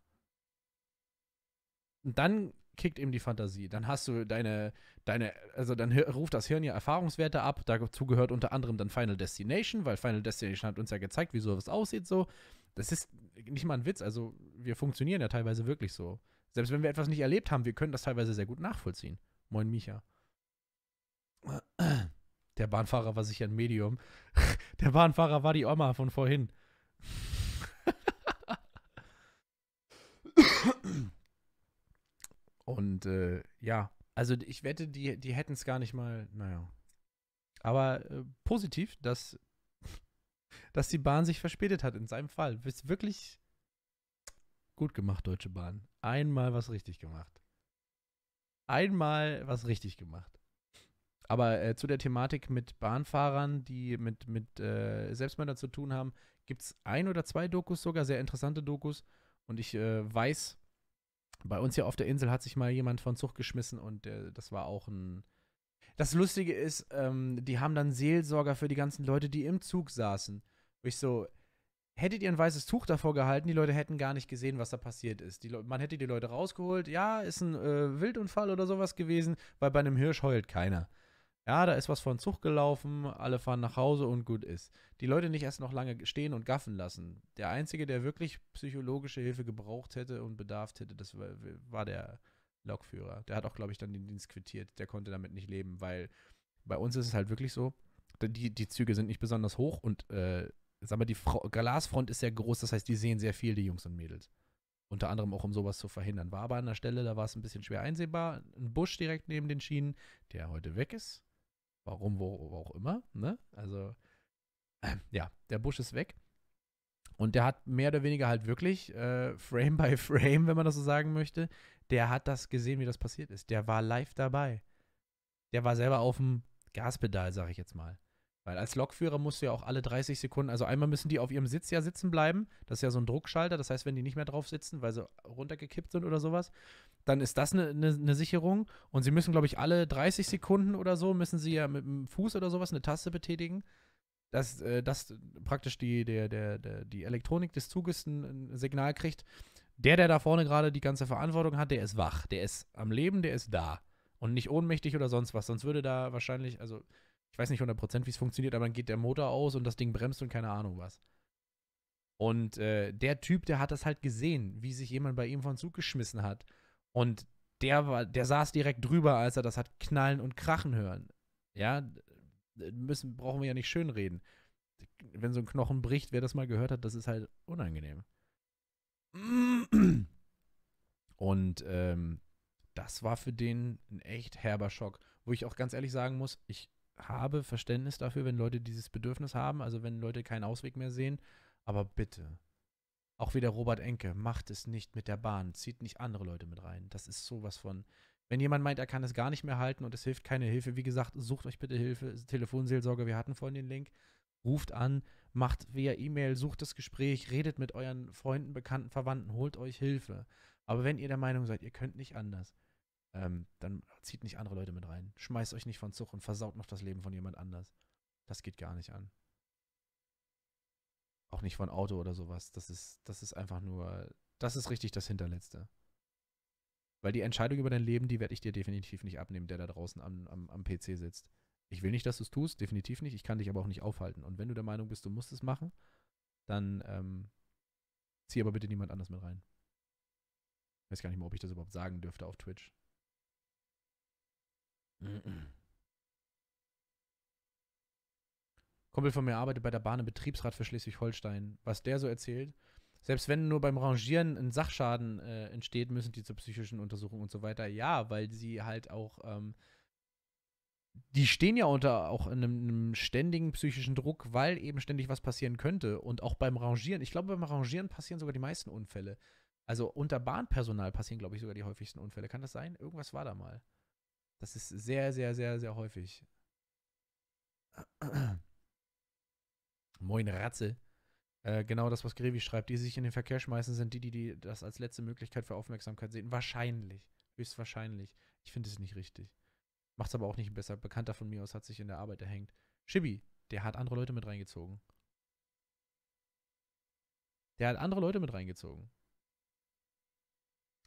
Und dann kickt eben die Fantasie. Dann hast du deine, deine, also dann ruft das Hirn ja Erfahrungswerte ab. Dazu gehört unter anderem dann Final Destination, weil Final Destination hat uns ja gezeigt, wie sowas aussieht so das ist nicht mal ein Witz. Also, wir funktionieren ja teilweise wirklich so. Selbst wenn wir etwas nicht erlebt haben, wir können das teilweise sehr gut nachvollziehen. Moin, Micha. *clears throat* Der Bahnfahrer war sicher ein Medium. *laughs* Der Bahnfahrer war die Oma von vorhin. *laughs* Und äh, ja, also ich wette, die, die hätten es gar nicht mal, naja. Aber äh, positiv, dass dass die Bahn sich verspätet hat. In seinem Fall. Ist wirklich gut gemacht, Deutsche Bahn. Einmal was richtig gemacht. Einmal was richtig gemacht. Aber äh, zu der Thematik mit Bahnfahrern, die mit, mit äh, Selbstmörder zu tun haben, gibt es ein oder zwei Dokus sogar, sehr interessante Dokus. Und ich äh, weiß, bei uns hier auf der Insel hat sich mal jemand von Zug geschmissen und äh, das war auch ein das Lustige ist, ähm, die haben dann Seelsorger für die ganzen Leute, die im Zug saßen. Wo ich so, hättet ihr ein weißes Tuch davor gehalten, die Leute hätten gar nicht gesehen, was da passiert ist. Die man hätte die Leute rausgeholt, ja, ist ein äh, Wildunfall oder sowas gewesen, weil bei einem Hirsch heult keiner. Ja, da ist was von Zug gelaufen, alle fahren nach Hause und gut ist. Die Leute nicht erst noch lange stehen und gaffen lassen. Der Einzige, der wirklich psychologische Hilfe gebraucht hätte und bedarf hätte, das war, war der Lokführer. Der hat auch, glaube ich, dann den Dienst quittiert. Der konnte damit nicht leben, weil bei uns ist es halt wirklich so, die, die Züge sind nicht besonders hoch und äh, sag mal, die Fra Glasfront ist sehr groß, das heißt, die sehen sehr viel, die Jungs und Mädels. Unter anderem auch, um sowas zu verhindern. War aber an der Stelle, da war es ein bisschen schwer einsehbar. Ein Busch direkt neben den Schienen, der heute weg ist. Warum, wo, wo auch immer, ne? Also, äh, *clears throat* ja, der Busch ist weg. Und der hat mehr oder weniger halt wirklich äh, Frame *laughs* by Frame, wenn man das so sagen möchte, der hat das gesehen, wie das passiert ist. Der war live dabei. Der war selber auf dem Gaspedal, sag ich jetzt mal. Weil als Lokführer musst du ja auch alle 30 Sekunden, also einmal müssen die auf ihrem Sitz ja sitzen bleiben. Das ist ja so ein Druckschalter. Das heißt, wenn die nicht mehr drauf sitzen, weil sie runtergekippt sind oder sowas, dann ist das eine, eine, eine Sicherung. Und sie müssen, glaube ich, alle 30 Sekunden oder so, müssen sie ja mit dem Fuß oder sowas eine Taste betätigen. Dass, äh, dass praktisch die, der, der, der, die Elektronik des Zuges ein, ein Signal kriegt, der, der da vorne gerade die ganze Verantwortung hat, der ist wach, der ist am Leben, der ist da und nicht ohnmächtig oder sonst was. Sonst würde da wahrscheinlich, also ich weiß nicht 100% wie es funktioniert, aber dann geht der Motor aus und das Ding bremst und keine Ahnung was. Und äh, der Typ, der hat das halt gesehen, wie sich jemand bei ihm von Zug geschmissen hat. Und der war, der saß direkt drüber, als er das hat knallen und krachen hören. Ja, müssen, brauchen wir ja nicht schönreden. Wenn so ein Knochen bricht, wer das mal gehört hat, das ist halt unangenehm. Und ähm, das war für den ein echt herber Schock, wo ich auch ganz ehrlich sagen muss, ich habe Verständnis dafür, wenn Leute dieses Bedürfnis haben, also wenn Leute keinen Ausweg mehr sehen, aber bitte, auch wieder Robert Enke, macht es nicht mit der Bahn, zieht nicht andere Leute mit rein. Das ist sowas von. Wenn jemand meint, er kann es gar nicht mehr halten und es hilft keine Hilfe, wie gesagt, sucht euch bitte Hilfe, Telefonseelsorge, wir hatten vorhin den Link, ruft an macht via E-Mail, sucht das Gespräch, redet mit euren Freunden, Bekannten, Verwandten, holt euch Hilfe. Aber wenn ihr der Meinung seid, ihr könnt nicht anders, ähm, dann zieht nicht andere Leute mit rein. Schmeißt euch nicht von Zug und versaut noch das Leben von jemand anders. Das geht gar nicht an. Auch nicht von Auto oder sowas. Das ist, das ist einfach nur, das ist richtig das Hinterletzte. Weil die Entscheidung über dein Leben, die werde ich dir definitiv nicht abnehmen, der da draußen am, am, am PC sitzt. Ich will nicht, dass du es tust, definitiv nicht. Ich kann dich aber auch nicht aufhalten. Und wenn du der Meinung bist, du musst es machen, dann ähm, zieh aber bitte niemand anders mit rein. Weiß gar nicht mal, ob ich das überhaupt sagen dürfte auf Twitch. Kumpel von mir arbeitet bei der Bahn im Betriebsrat für Schleswig-Holstein. Was der so erzählt, selbst wenn nur beim Rangieren ein Sachschaden äh, entsteht, müssen die zur psychischen Untersuchung und so weiter. Ja, weil sie halt auch ähm, die stehen ja unter auch einem, einem, ständigen psychischen Druck, weil eben ständig was passieren könnte. Und auch beim Rangieren, ich glaube, beim Rangieren passieren sogar die meisten Unfälle. Also unter Bahnpersonal passieren, glaube ich, sogar die häufigsten Unfälle. Kann das sein? Irgendwas war da mal. Das ist sehr, sehr, sehr, sehr häufig. *clears throat* Moin Ratze. Äh, genau das, was Grevi schreibt. Die, die sich in den Verkehr schmeißen, sind die, die, die das als letzte Möglichkeit für Aufmerksamkeit sehen. Wahrscheinlich. Höchstwahrscheinlich. Ich finde es nicht richtig. Macht's aber auch nicht besser. Bekannter von mir aus hat sich in der Arbeit erhängt. Schibi, der hat andere Leute mit reingezogen. Der hat andere Leute mit reingezogen.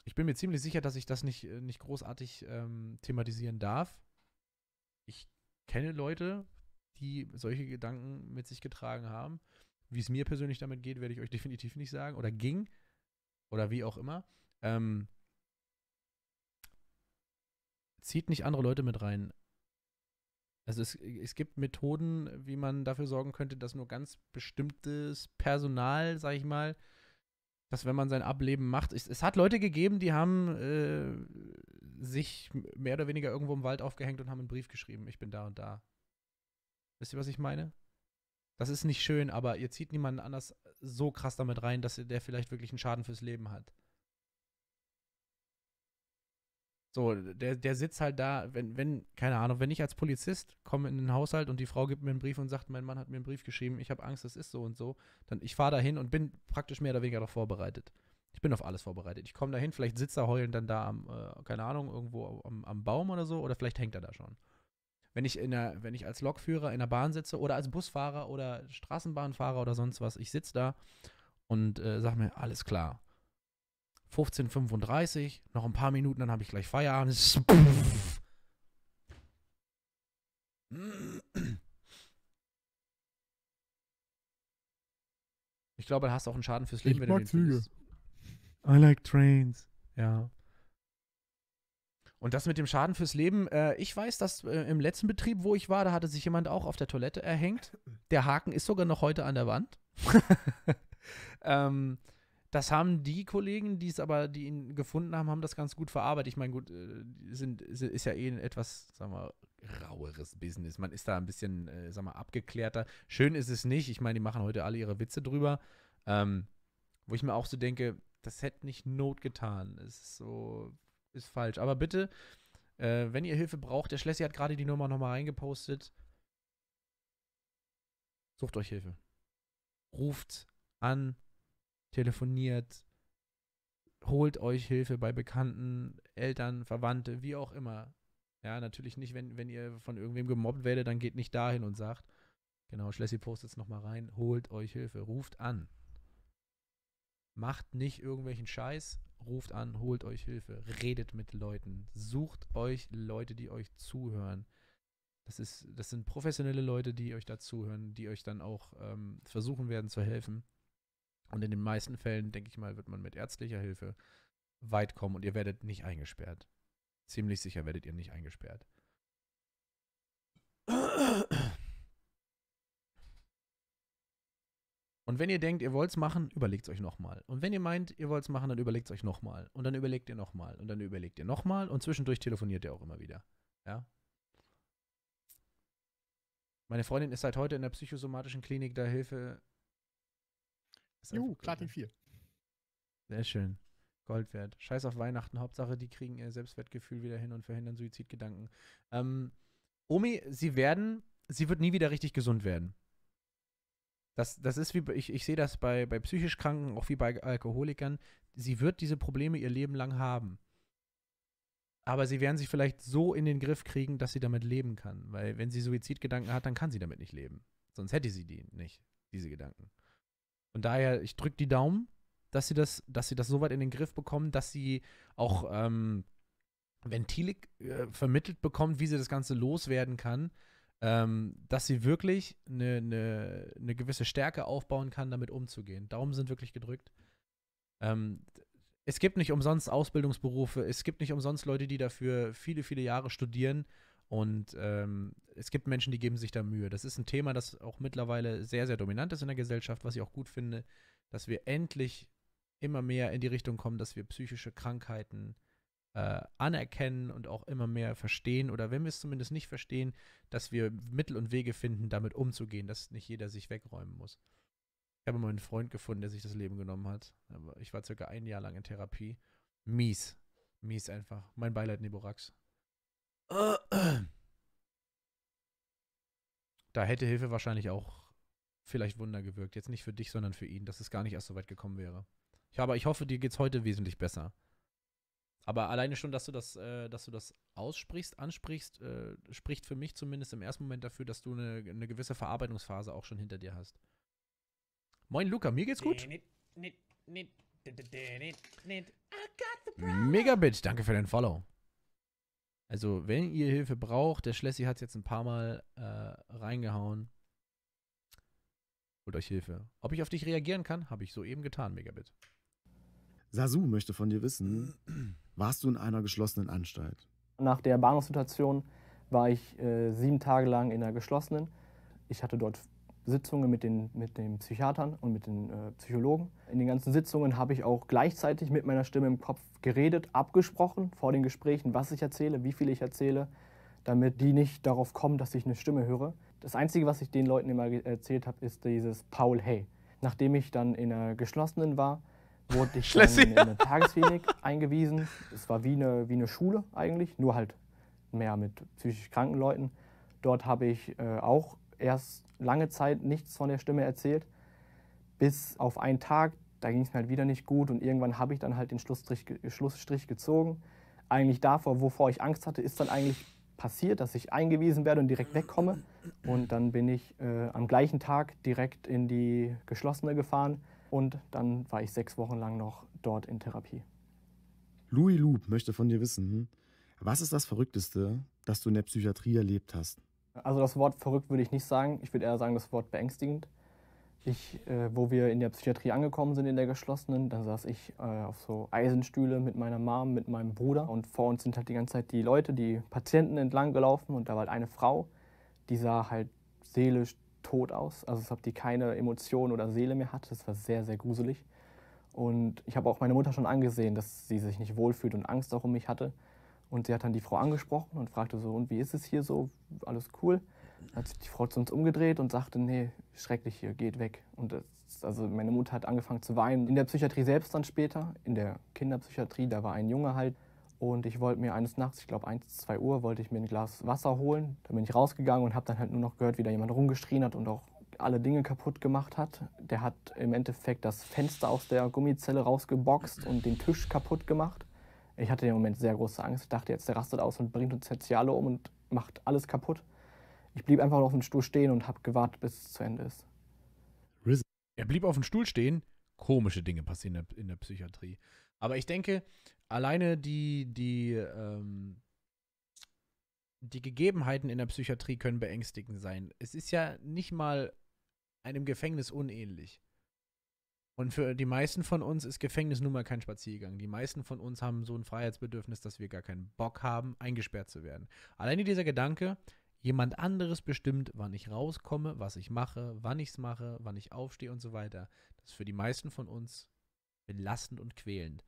Ich bin mir ziemlich sicher, dass ich das nicht, äh, nicht großartig ähm, thematisieren darf. Ich kenne Leute, die solche Gedanken mit sich getragen haben. Wie es mir persönlich damit geht, werde ich euch *laughs* definitiv nicht sagen. Oder ging. Oder wie auch immer. Ähm, zieht nicht andere Leute mit rein. Also es, es gibt Methoden, wie man dafür sorgen könnte, dass nur ganz bestimmtes Personal, sag ich mal, dass wenn man sein Ableben macht, es, es hat Leute gegeben, die haben äh, sich mehr oder weniger irgendwo im Wald aufgehängt und haben einen Brief geschrieben, ich bin da und da. Wisst ihr, was ich meine? Das ist nicht schön, aber ihr zieht niemanden anders so krass damit rein, dass der vielleicht wirklich einen Schaden fürs Leben hat. So, der, der sitzt halt da, wenn, wenn, keine Ahnung, wenn ich als Polizist komme in den Haushalt und die Frau gibt mir einen Brief und sagt, mein Mann hat mir einen Brief geschrieben, ich habe Angst, das ist so und so, dann ich fahre da hin und bin praktisch mehr oder weniger noch vorbereitet. Ich bin auf alles vorbereitet. Ich komme da hin, vielleicht sitzt er heulend dann da am, äh, keine Ahnung, irgendwo am, am Baum oder so, oder vielleicht hängt er da schon. Wenn ich, in der, wenn ich als Lokführer in der Bahn sitze oder als Busfahrer oder Straßenbahnfahrer oder sonst was, ich sitze da und äh, sage mir, alles klar. 15.35, noch ein paar Minuten, dann habe ich gleich Feierabend. Ich glaube, da hast du auch einen Schaden fürs Leben, ich wenn mag du den Züge. Findest. I like trains. Ja. Und das mit dem Schaden fürs Leben, äh, ich weiß, dass äh, im letzten Betrieb, wo ich war, da hatte sich jemand auch auf der Toilette erhängt. Der Haken ist sogar noch heute an der Wand. *laughs* *laughs* ähm, das haben die Kollegen, die es aber, die ihn gefunden haben, haben das ganz gut verarbeitet. Ich meine, gut, äh, sind, ist ja eh ein etwas, sagen wir, raueres Business. Man ist da ein bisschen, äh, sagen wir, abgeklärter. Schön ist es nicht. Ich meine, die machen heute alle ihre Witze drüber. Ähm, wo ich mir auch so denke, das hätte nicht Not getan. Es ist so, ist falsch. Aber bitte, äh, wenn ihr Hilfe braucht, der Schlessi hat gerade die Nummer nochmal reingepostet. Sucht euch Hilfe. Ruft an, telefoniert, holt euch Hilfe bei Bekannten, Eltern, Verwandte, wie auch immer. Ja, natürlich nicht, wenn, wenn ihr von irgendwem gemobbt werdet, dann geht nicht dahin und sagt, genau, schleswig postet es nochmal rein, holt euch Hilfe, ruft an. Macht nicht irgendwelchen Scheiß, ruft an, holt euch Hilfe, redet mit Leuten, sucht euch Leute, die euch zuhören. Das, ist, das sind professionelle Leute, die euch da zuhören, die euch dann auch ähm, versuchen werden zu helfen. Und in den meisten Fällen, denke ich mal, wird man mit ärztlicher Hilfe weit kommen und ihr werdet nicht eingesperrt. Ziemlich sicher werdet ihr nicht eingesperrt. Und wenn ihr denkt, ihr wollt es machen, überlegt es euch nochmal. Und wenn ihr meint, ihr wollt es machen, dann überlegt es euch nochmal. Und dann überlegt ihr nochmal. Und dann überlegt ihr nochmal. Und zwischendurch telefoniert ihr auch immer wieder. Ja? Meine Freundin ist seit heute in der psychosomatischen Klinik, da Hilfe ist Juhu, Platin 4. Sehr schön. Gold wert. Scheiß auf Weihnachten. Hauptsache, die kriegen ihr Selbstwertgefühl wieder hin und verhindern Suizidgedanken. Ähm, Omi, sie werden, sie wird nie wieder richtig gesund werden. Das, das ist wie, ich, ich sehe das bei, bei psychisch Kranken, auch wie bei Alkoholikern. Sie wird diese Probleme ihr Leben lang haben. Aber sie werden sich vielleicht so in den Griff kriegen, dass sie damit leben kann. Weil wenn sie Suizidgedanken hat, dann kann sie damit nicht leben. Sonst hätte sie die nicht, diese Gedanken. Von daher, ich drücke die Daumen, dass sie das, dass sie das so weit in den Griff bekommen, dass sie auch ähm, Ventile äh, vermittelt bekommt, wie sie das Ganze loswerden kann. Ähm, dass sie wirklich eine ne, ne gewisse Stärke aufbauen kann, damit umzugehen. Daumen sind wirklich gedrückt. Ähm, es gibt nicht umsonst Ausbildungsberufe, es gibt nicht umsonst Leute, die dafür viele, viele Jahre studieren und ähm, es gibt Menschen, die geben sich da Mühe. Das ist ein Thema, das auch mittlerweile sehr, sehr dominant ist in der Gesellschaft, was ich auch gut finde, dass wir endlich immer mehr in die Richtung kommen, dass wir psychische Krankheiten äh, anerkennen und auch immer mehr verstehen oder wenn wir es zumindest nicht verstehen, dass wir Mittel und Wege finden, damit umzugehen, dass nicht jeder sich wegräumen muss. Ich habe mal einen Freund gefunden, der sich das Leben genommen hat. Ich war circa ein Jahr lang in Therapie. Mies. Mies einfach. Mein Beileid, Neborax. *clears throat* Da hätte Hilfe wahrscheinlich auch vielleicht Wunder gewirkt. Jetzt nicht für dich, sondern für ihn, dass es gar nicht erst so weit gekommen wäre. Ich, habe, ich hoffe, dir geht's heute wesentlich besser. Aber alleine schon, dass du das, äh, dass du das aussprichst, ansprichst, äh, spricht für mich zumindest im ersten Moment dafür, dass du eine, eine gewisse Verarbeitungsphase auch schon hinter dir hast. Moin Luca, mir geht's gut. Megabit, danke für den Follow. Also, wenn ihr Hilfe braucht, der Schlessi hat es jetzt ein paar Mal äh, reingehauen. Holt euch Hilfe. Ob ich auf dich reagieren kann, habe ich soeben getan, Megabit. Sasu möchte von dir wissen, warst du in einer geschlossenen Anstalt? Nach der Bahnhofssituation war ich äh, sieben Tage lang in einer geschlossenen. Ich hatte dort Sitzungen mit den, mit den Psychiatern und mit den äh, Psychologen. In den ganzen Sitzungen habe ich auch gleichzeitig mit meiner Stimme im Kopf geredet, abgesprochen vor den Gesprächen, was ich erzähle, wie viel ich erzähle, damit die nicht darauf kommen, dass ich eine Stimme höre. Das Einzige, was ich den Leuten immer erzählt habe, ist dieses Paul Hey. Nachdem ich dann in einer geschlossenen war, wurde ich *laughs* dann in eine Tagesklinik *laughs* eingewiesen. Es war wie eine, wie eine Schule eigentlich, nur halt mehr mit psychisch kranken Leuten. Dort habe ich äh, auch erst lange Zeit nichts von der Stimme erzählt, bis auf einen Tag, da ging es mir halt wieder nicht gut und irgendwann habe ich dann halt den Schlussstrich, Schlussstrich gezogen. Eigentlich davor, wovor ich Angst hatte, ist dann eigentlich passiert, dass ich eingewiesen werde und direkt wegkomme. Und dann bin ich äh, am gleichen Tag direkt in die geschlossene gefahren und dann war ich sechs Wochen lang noch dort in Therapie. Louis Loop möchte von dir wissen, was ist das Verrückteste, das du in der Psychiatrie erlebt hast? Also das Wort verrückt würde ich nicht sagen. Ich würde eher sagen das Wort beängstigend. Ich, äh, wo wir in der Psychiatrie angekommen sind, in der geschlossenen, da saß ich äh, auf so Eisenstühle mit meiner Mom, mit meinem Bruder. Und vor uns sind halt die ganze Zeit die Leute, die Patienten entlang gelaufen. Und da war halt eine Frau, die sah halt seelisch tot aus. Also als ob die keine Emotionen oder Seele mehr hatte. Das war sehr, sehr gruselig. Und ich habe auch meine Mutter schon angesehen, dass sie sich nicht wohlfühlt und Angst auch um mich hatte. Und sie hat dann die Frau angesprochen und fragte so, und wie ist es hier so? Alles cool? Dann Hat sich die Frau zu uns umgedreht und sagte, nee, schrecklich hier, geht weg. Und das, also meine Mutter hat angefangen zu weinen. In der Psychiatrie selbst dann später, in der Kinderpsychiatrie, da war ein Junge halt. Und ich wollte mir eines Nachts, ich glaube 1, 2 Uhr, wollte ich mir ein Glas Wasser holen. Da bin ich rausgegangen und habe dann halt nur noch gehört, wie da jemand rumgeschrien hat und auch alle Dinge kaputt gemacht hat. Der hat im Endeffekt das Fenster aus der Gummizelle rausgeboxt und den Tisch kaputt gemacht. Ich hatte im Moment sehr große Angst. Ich dachte jetzt, der rastet aus und bringt uns jetzt hier alle um und macht alles kaputt. Ich blieb einfach auf dem Stuhl stehen und habe gewartet, bis es zu Ende ist. Er blieb auf dem Stuhl stehen. Komische Dinge passieren in der, in der Psychiatrie. Aber ich denke, alleine die, die, ähm, die Gegebenheiten in der Psychiatrie können beängstigend sein. Es ist ja nicht mal einem Gefängnis unähnlich. Und für die meisten von uns ist Gefängnis nun mal kein Spaziergang. Die meisten von uns haben so ein Freiheitsbedürfnis, dass wir gar keinen Bock haben, eingesperrt zu werden. Alleine dieser Gedanke, jemand anderes bestimmt, wann ich rauskomme, was ich mache, wann ich es mache, wann ich aufstehe und so weiter, das ist für die meisten von uns belastend und quälend.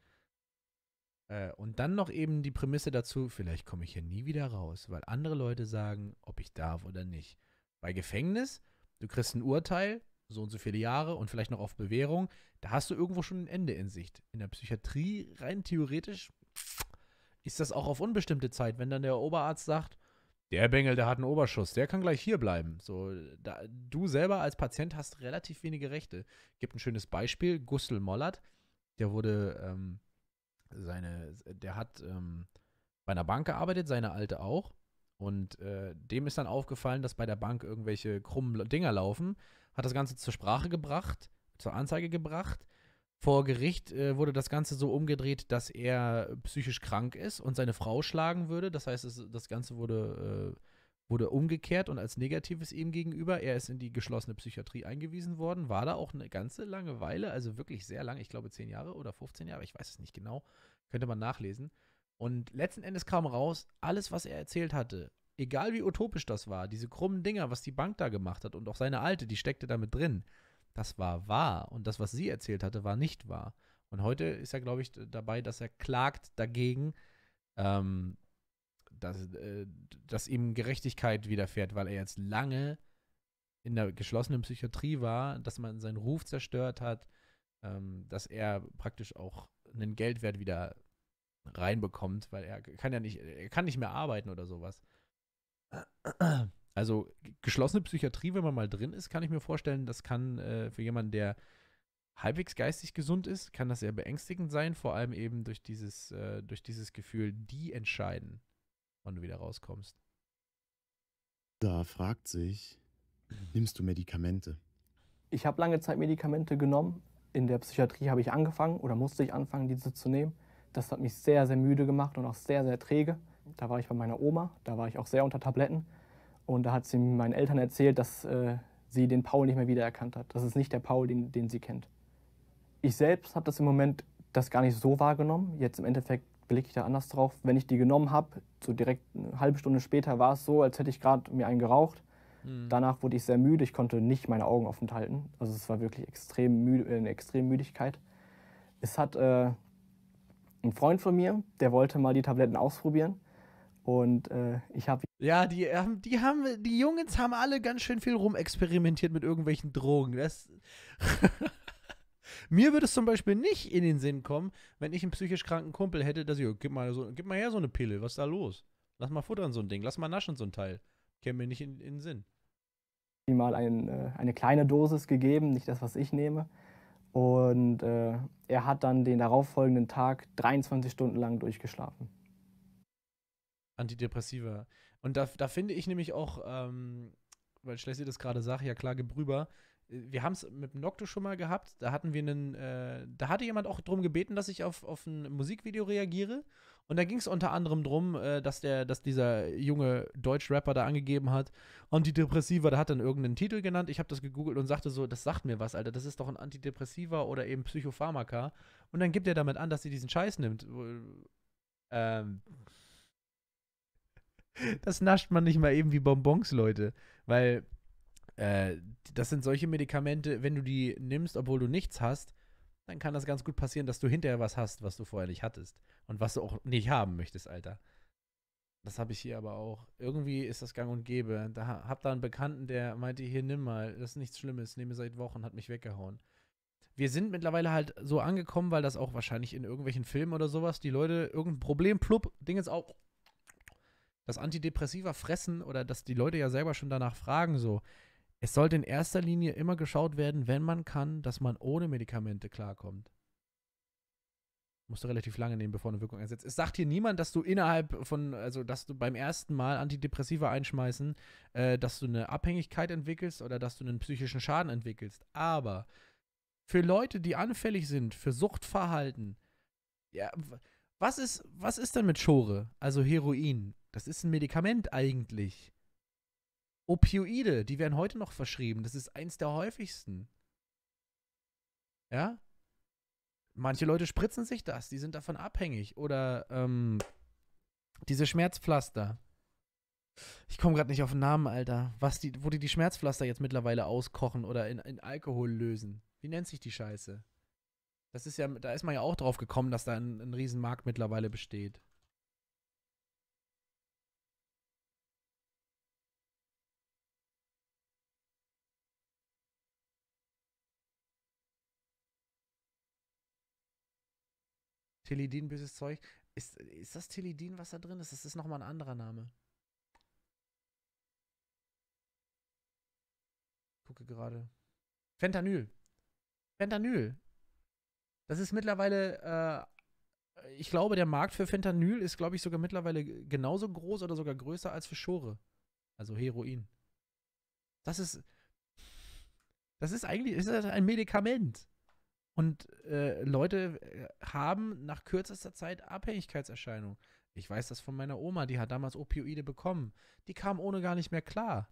Äh, und dann noch eben die Prämisse dazu, vielleicht komme ich hier nie wieder raus, weil andere Leute sagen, ob ich darf oder nicht. Bei Gefängnis, du kriegst ein Urteil, so und so viele Jahre und vielleicht noch auf Bewährung, da hast du irgendwo schon ein Ende in Sicht. In der Psychiatrie rein theoretisch ist das auch auf unbestimmte Zeit, wenn dann der Oberarzt sagt, der Bengel, der hat einen Oberschuss, der kann gleich hier bleiben. So, da, du selber als Patient hast relativ wenige Rechte. Gibt ein schönes Beispiel: Gustl Mollert, der wurde, ähm, seine, der hat ähm, bei einer Bank gearbeitet, seine alte auch. Und äh, dem ist dann aufgefallen, dass bei der Bank irgendwelche krummen Dinger laufen hat das Ganze zur Sprache gebracht, zur Anzeige gebracht. Vor Gericht äh, wurde das Ganze so umgedreht, dass er psychisch krank ist und seine Frau schlagen würde. Das heißt, es, das Ganze wurde, äh, wurde umgekehrt und als Negatives ihm gegenüber. Er ist in die geschlossene Psychiatrie eingewiesen worden, war da auch eine ganze lange Weile, also wirklich sehr lange, ich glaube 10 Jahre oder 15 Jahre, ich weiß es nicht genau, könnte man nachlesen. Und letzten Endes kam raus, alles, was er erzählt hatte, egal wie utopisch das war, diese krummen Dinger, was die Bank da gemacht hat und auch seine alte, die steckte damit drin, das war wahr und das, was sie erzählt hatte, war nicht wahr. Und heute ist er, glaube ich, dabei, dass er klagt dagegen, ähm, dass, äh, dass ihm Gerechtigkeit widerfährt, weil er jetzt lange in der geschlossenen Psychiatrie war, dass man seinen Ruf zerstört hat, ähm, dass er praktisch auch einen Geldwert wieder reinbekommt, weil er kann ja nicht, er kann nicht mehr arbeiten oder sowas. *clears throat* Also geschlossene Psychiatrie, wenn man mal drin ist, kann ich mir vorstellen, das kann äh, für jemanden, der halbwegs geistig gesund ist, kann das sehr beängstigend sein, vor allem eben durch dieses, äh, durch dieses Gefühl, die entscheiden, wann du wieder rauskommst. Da fragt sich, nimmst du Medikamente? Ich habe lange Zeit Medikamente genommen. In der Psychiatrie habe ich angefangen oder musste ich anfangen, diese zu nehmen. Das hat mich sehr, sehr müde gemacht und auch sehr, sehr träge. Da war ich bei meiner Oma, da war ich auch sehr unter Tabletten. Und da hat sie meinen Eltern erzählt, dass äh, sie den Paul nicht mehr wiedererkannt hat. Das ist nicht der Paul, den, den sie kennt. Ich selbst habe das im Moment das gar nicht so wahrgenommen. Jetzt im Endeffekt blicke ich da anders drauf. Wenn ich die genommen habe, so direkt eine halbe Stunde später war es so, als hätte ich gerade mir einen geraucht. Mhm. Danach wurde ich sehr müde. Ich konnte nicht meine Augen offen halten. Also es war wirklich extrem müde, äh, eine extreme Müdigkeit. Es hat äh, ein Freund von mir, der wollte mal die Tabletten ausprobieren. Und äh, ich habe. Ja, die, ähm, die haben, die Jungs haben alle ganz schön viel rumexperimentiert mit irgendwelchen Drogen. Das. *laughs* Mir würde es zum Beispiel nicht in den Sinn kommen, wenn ich einen psychisch kranken Kumpel hätte, dass ich, oh, gib mal, so, gib mal her so eine Pille, was ist da los? Lass mal futtern so ein Ding, lass mal naschen so ein Teil. Käme mir nicht in, in den Sinn. Ich Die mal ein, äh, eine kleine Dosis gegeben, nicht das, was ich nehme. Und äh, er hat dann den darauffolgenden Tag 23 Stunden lang durchgeschlafen. Antidepressiva. Und da, da finde ich nämlich auch, ähm, weil Schlesi das gerade sagt, ja klar, Gebrüber. Äh, wir haben es mit Nocto schon mal gehabt. Da hatten wir einen, äh, da hatte jemand auch darum gebeten, dass ich auf, auf ein Musikvideo reagiere. Und da ging es unter anderem drum, äh, dass der, dass dieser junge Deutschrapper da angegeben hat, Antidepressiva, da hat dann irgendeinen Titel genannt. Ich habe das gegoogelt und sagte so, das sagt mir was, Alter, das ist doch ein Antidepressiva oder eben Psychopharmaka. Und dann gibt er damit an, dass sie diesen Scheiß nimmt. Ähm, das nascht man nicht mal eben wie Bonbons, Leute. Weil äh, das sind solche Medikamente, wenn du die nimmst, obwohl du nichts hast, dann kann das ganz gut passieren, dass du hinterher was hast, was du vorher nicht hattest. Und was du auch nicht haben möchtest, Alter. Das habe ich hier aber auch. Irgendwie ist das gang und gäbe. Da hab da einen Bekannten, der meinte, hier nimm mal, das ist nichts Schlimmes, nehme seit Wochen, hat mich weggehauen. Wir sind mittlerweile halt so angekommen, weil das auch wahrscheinlich in irgendwelchen Filmen oder sowas, die Leute irgendein Problem, plupp, Ding ist auch das Antidepressiva fressen oder dass die Leute ja selber schon danach fragen, so. Es sollte in erster Linie immer geschaut werden, wenn man kann, dass man ohne Medikamente klarkommt. Musst du relativ lange nehmen, bevor eine Wirkung einsetzt. Es sagt hier niemand, dass du innerhalb von, also dass du beim ersten Mal Antidepressiva einschmeißen, äh, dass du eine Abhängigkeit entwickelst oder dass du einen psychischen Schaden entwickelst. Aber für Leute, die anfällig sind für Suchtverhalten, ja, was ist, was ist denn mit Schore, also Heroin? Das ist ein Medikament eigentlich. Opioide, die werden heute noch verschrieben. Das ist eins der häufigsten. Ja? Manche Leute spritzen sich das, die sind davon abhängig. Oder ähm, diese Schmerzpflaster. Ich komme gerade nicht auf den Namen, Alter. Was die, wo die die Schmerzpflaster jetzt mittlerweile auskochen oder in, in Alkohol lösen. Wie nennt sich die Scheiße? Das ist ja, da ist man ja auch drauf gekommen, dass da ein, ein Riesenmarkt mittlerweile besteht. Telidin, böses Zeug. Ist, ist das Telidin, was da drin ist? Das ist nochmal ein anderer Name. Ich gucke gerade. Fentanyl. Fentanyl. Das ist mittlerweile, äh, ich glaube, der Markt für Fentanyl ist, glaube ich, sogar mittlerweile genauso groß oder sogar größer als für Schore. Also Heroin. Das ist, das ist eigentlich ist das ein Medikament. Und äh, Leute äh, haben nach kürzester Zeit Abhängigkeitserscheinungen. Ich weiß das von meiner Oma, die hat damals Opioide bekommen. Die kam ohne gar nicht mehr klar.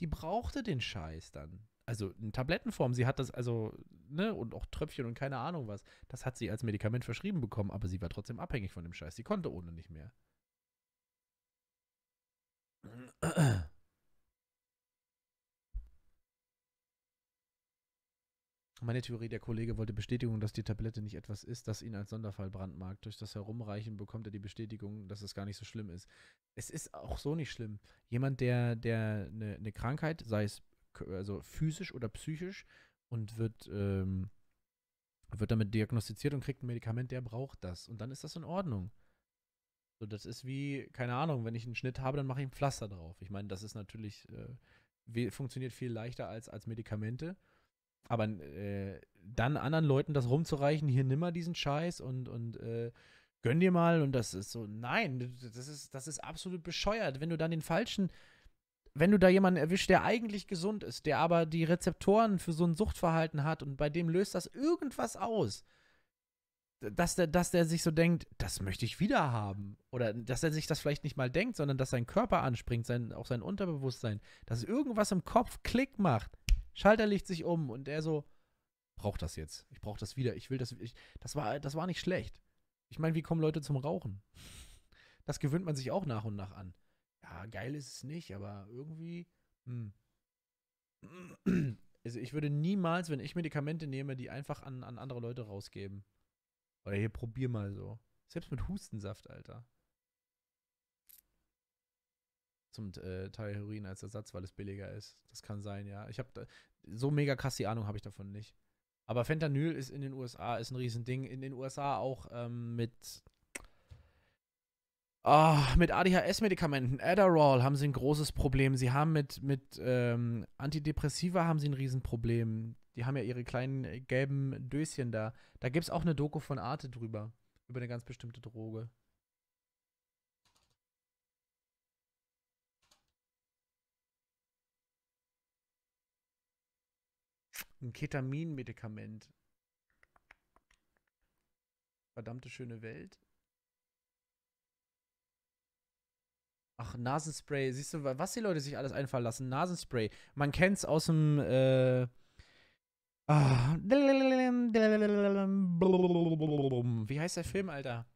Die brauchte den Scheiß dann. Also in Tablettenform, sie hat das, also, ne, und auch Tröpfchen und keine Ahnung was. Das hat sie als Medikament verschrieben bekommen, aber sie war trotzdem abhängig von dem Scheiß. Sie konnte ohne nicht mehr. Meine Theorie, der Kollege wollte Bestätigung, dass die Tablette nicht etwas ist, das ihn als Sonderfall brandmarkt. Durch das Herumreichen bekommt er die Bestätigung, dass es gar nicht so schlimm ist. Es ist auch so nicht schlimm. Jemand, der, der eine, eine Krankheit, sei es also physisch oder psychisch, und wird, ähm, wird damit diagnostiziert und kriegt ein Medikament, der braucht das. Und dann ist das in Ordnung. So, das ist wie, keine Ahnung, wenn ich einen Schnitt habe, dann mache ich ein Pflaster drauf. Ich meine, das ist natürlich, äh, funktioniert viel leichter als, als Medikamente aber äh, dann anderen Leuten das rumzureichen, hier nimm mal diesen Scheiß und, und äh, gönn dir mal und das ist so, nein, das ist, das ist absolut bescheuert. Wenn du dann den falschen, wenn du da jemanden erwischst, der eigentlich gesund ist, der aber die Rezeptoren für so ein Suchtverhalten hat und bei dem löst das irgendwas aus, dass der, dass der sich so denkt, das möchte ich wieder haben. Oder dass er sich das vielleicht nicht mal denkt, sondern dass sein Körper anspringt, sein, auch sein Unterbewusstsein, dass irgendwas im Kopf Klick macht. Schalter legt sich um und er so, braucht das jetzt. Ich brauche das wieder. Ich will das. Ich, das, war, das war nicht schlecht. Ich meine, wie kommen Leute zum Rauchen? *laughs* Das gewöhnt man sich auch nach und nach an. Ja, geil ist es nicht, aber irgendwie. Hm. *clears throat* Also ich würde niemals, wenn ich Medikamente nehme, die einfach an, an andere Leute rausgeben. Oder hier probier mal so. Selbst mit Hustensaft, Alter zum äh, Teil Heroin als Ersatz, weil es billiger ist. Das kann sein, ja. Ich habe so mega krass die Ahnung habe ich davon nicht. Aber Fentanyl ist in den USA ist ein Riesending. In den USA auch ähm, mit oh, mit ADHS-Medikamenten, Adderall haben sie ein großes Problem. Sie haben mit, mit ähm, Antidepressiva haben sie ein Riesenproblem. Die haben ja ihre kleinen äh, gelben Döschen da. Da gibt es auch eine Doku von Arte drüber, über eine ganz bestimmte Droge. ein Ketamin-Medikament. Verdammte schöne Welt. Ach, Nasenspray. Siehst du, was die Leute sich alles einfallen lassen? Nasenspray. Man kennt's aus dem, äh, ah, Wie heißt der Film, Alter?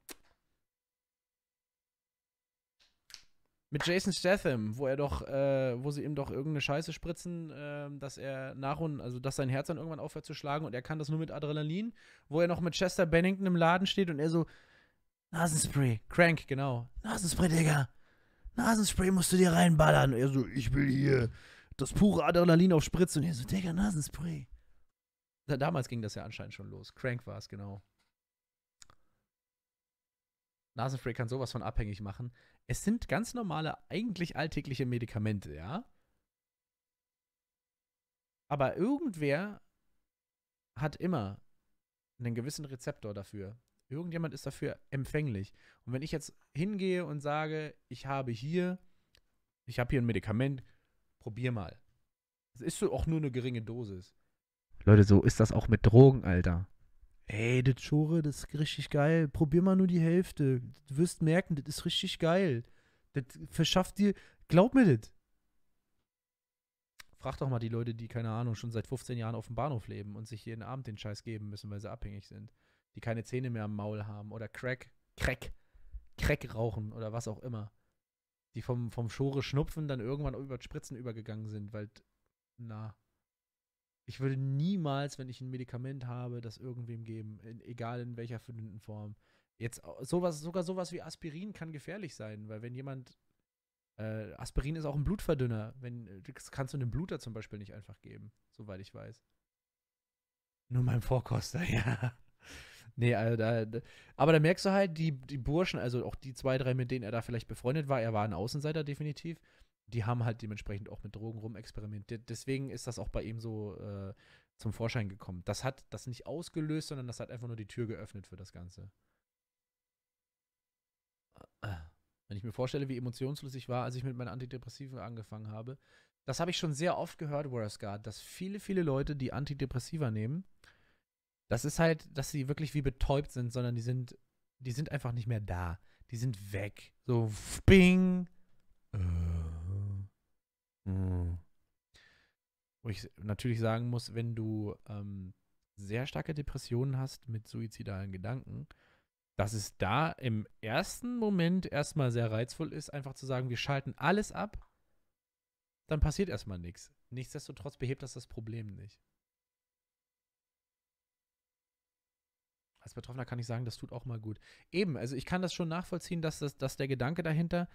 Mit Jason Statham, wo er doch, äh, wo sie ihm doch irgendeine Scheiße spritzen, äh, dass er nach und, also dass sein Herz dann irgendwann aufhört zu schlagen und er kann das nur mit Adrenalin, wo er noch mit Chester Bennington im Laden steht und er so, Nasenspray, Crank, genau. Nasenspray, Digga. Nasenspray musst du dir reinballern. Und er so, ich will hier das pure Adrenalin auf Spritze. Und er so, Digga, Nasenspray. Damals ging das ja anscheinend schon los. Crank war es, genau. Nasenspray kann sowas von abhängig machen. Es sind ganz normale, eigentlich alltägliche Medikamente, ja. Aber irgendwer hat immer einen gewissen Rezeptor dafür. Irgendjemand ist dafür empfänglich. Und wenn ich jetzt hingehe und sage, ich habe hier, ich habe hier ein Medikament, probier mal. Es ist so auch nur eine geringe Dosis. Leute, so ist das auch mit Drogen, Alter ey, das Schore, das ist richtig geil. Probier mal nur die Hälfte. Du wirst merken, das ist richtig geil. Das verschafft dir, glaub mir das. Frag doch mal die Leute, die, keine Ahnung, schon seit 15 Jahren auf dem Bahnhof leben und sich jeden Abend den Scheiß geben müssen, weil sie abhängig sind. Die keine Zähne mehr am Maul haben oder Crack, Crack, Crack rauchen oder was auch immer. Die vom, vom Schore schnupfen dann irgendwann über Spritzen übergegangen sind, weil, na, ich würde niemals, wenn ich ein Medikament habe, das irgendwem geben, in, egal in welcher verdünnten Form. Jetzt sowas, sogar sowas wie Aspirin kann gefährlich sein, weil wenn jemand äh, Aspirin ist auch ein Blutverdünner, wenn äh, das kannst du einem Bluter zum Beispiel nicht einfach geben, soweit ich weiß. Nur meinem Vorkoster, *laughs* ja. Nee, also da, aber da merkst du halt, die, die Burschen, also auch die zwei, drei, mit denen er da vielleicht befreundet war, er war ein Außenseiter definitiv, die haben halt dementsprechend auch mit Drogen rumexperimentiert. Deswegen ist das auch bei ihm so äh, zum Vorschein gekommen. Das hat das nicht ausgelöst, sondern das hat einfach nur die Tür geöffnet für das Ganze. Wenn ich mir vorstelle, wie emotionslos ich war, als ich mit meinen Antidepressiven angefangen habe, das habe ich schon sehr oft gehört, Guard, dass viele, viele Leute, die Antidepressiva nehmen, das ist halt, dass sie wirklich wie betäubt sind, sondern die sind, die sind einfach nicht mehr da. Die sind weg. So, bing, Mhm. Wo ich natürlich sagen muss, wenn du ähm, sehr starke Depressionen hast mit suizidalen Gedanken, dass es da im ersten Moment erstmal sehr reizvoll ist, einfach zu sagen, wir schalten alles ab, dann passiert erstmal nichts. Nichtsdestotrotz behebt das das Problem nicht. Als Betroffener kann ich sagen, das tut auch mal gut. Eben, also ich kann das schon nachvollziehen, dass, das, dass der Gedanke dahinter,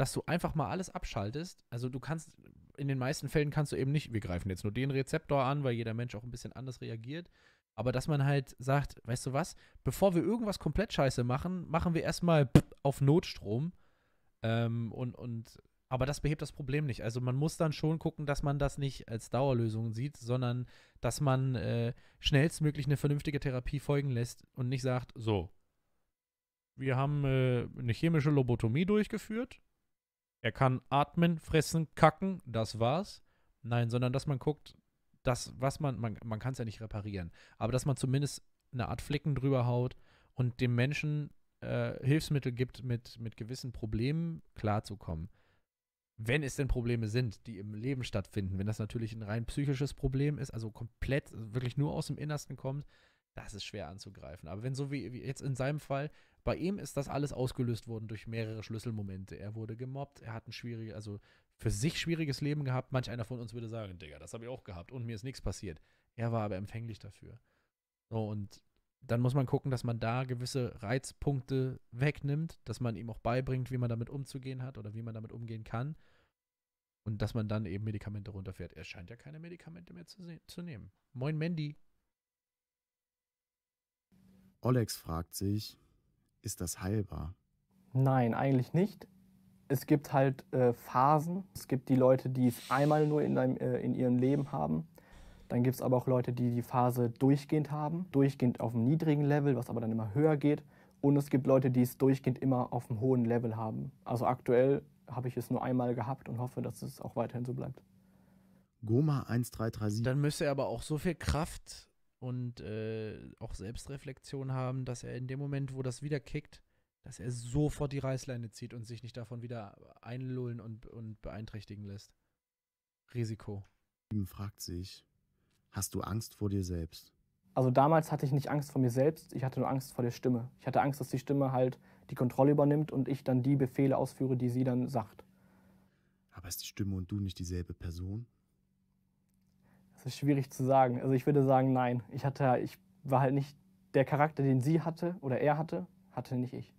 dass du einfach mal alles abschaltest. Also du kannst, in den meisten Fällen kannst du eben nicht, wir greifen jetzt nur den Rezeptor an, weil jeder Mensch auch ein bisschen anders reagiert. Aber dass man halt sagt, weißt du was, bevor wir irgendwas komplett scheiße machen, machen wir erstmal auf Notstrom. Ähm, und, und, aber das behebt das Problem nicht. Also man muss dann schon gucken, dass man das nicht als Dauerlösung sieht, sondern dass man äh, schnellstmöglich eine vernünftige Therapie folgen lässt und nicht sagt, so, wir haben äh, eine chemische Lobotomie durchgeführt, er kann atmen, fressen, kacken, das war's. Nein, sondern dass man guckt, das, was man, man, man kann es ja nicht reparieren, aber dass man zumindest eine Art Flicken drüber haut und dem Menschen äh, Hilfsmittel gibt, mit, mit gewissen Problemen klarzukommen. Wenn es denn Probleme sind, die im Leben stattfinden, wenn das natürlich ein rein psychisches Problem ist, also komplett also wirklich nur aus dem Innersten kommt, das ist schwer anzugreifen. Aber wenn so wie, wie, jetzt in seinem Fall, bei ihm ist das alles ausgelöst worden durch mehrere Schlüsselmomente. Er wurde gemobbt, er hat ein schwieriges, also für sich schwieriges Leben gehabt. Manch einer von uns würde sagen, Digga, das habe ich auch gehabt und mir ist nichts passiert. Er war aber empfänglich dafür. So, und dann muss man gucken, dass man da gewisse Reizpunkte wegnimmt, dass man ihm auch beibringt, wie man damit umzugehen hat oder wie man damit umgehen kann. Und dass man dann eben Medikamente runterfährt. Er scheint ja keine Medikamente mehr zu, zu nehmen. Moin, Mandy. Olex fragt sich, ist das heilbar? Nein, eigentlich nicht. Es gibt halt äh, Phasen. Es gibt die Leute, die es einmal nur in, deinem, äh, in ihrem Leben haben. Dann gibt es aber auch Leute, die die Phase durchgehend haben. Durchgehend auf einem niedrigen Level, was aber dann immer höher geht. Und es gibt Leute, die es durchgehend immer auf einem hohen Level haben. Also aktuell habe ich es nur einmal gehabt und hoffe, dass es auch weiterhin so bleibt. Goma 1337. Dann müsste er aber auch so viel Kraft und äh, auch Selbstreflexion haben, dass er in dem Moment, wo das wieder kickt, dass er sofort die Reißleine zieht und sich nicht davon wieder einlullen und, und beeinträchtigen lässt. Risiko. Ihm fragt sich, hast du Angst vor dir selbst? Also damals hatte ich nicht Angst vor mir selbst, ich hatte nur Angst vor der Stimme. Ich hatte Angst, dass die Stimme halt die Kontrolle übernimmt und ich dann die Befehle ausführe, die sie dann sagt. Aber ist die Stimme und du nicht dieselbe Person? Das ist schwierig zu sagen. Also ich würde sagen, nein. Ich hatte, ich war halt nicht der Charakter, den sie hatte oder er hatte, hatte nicht ich.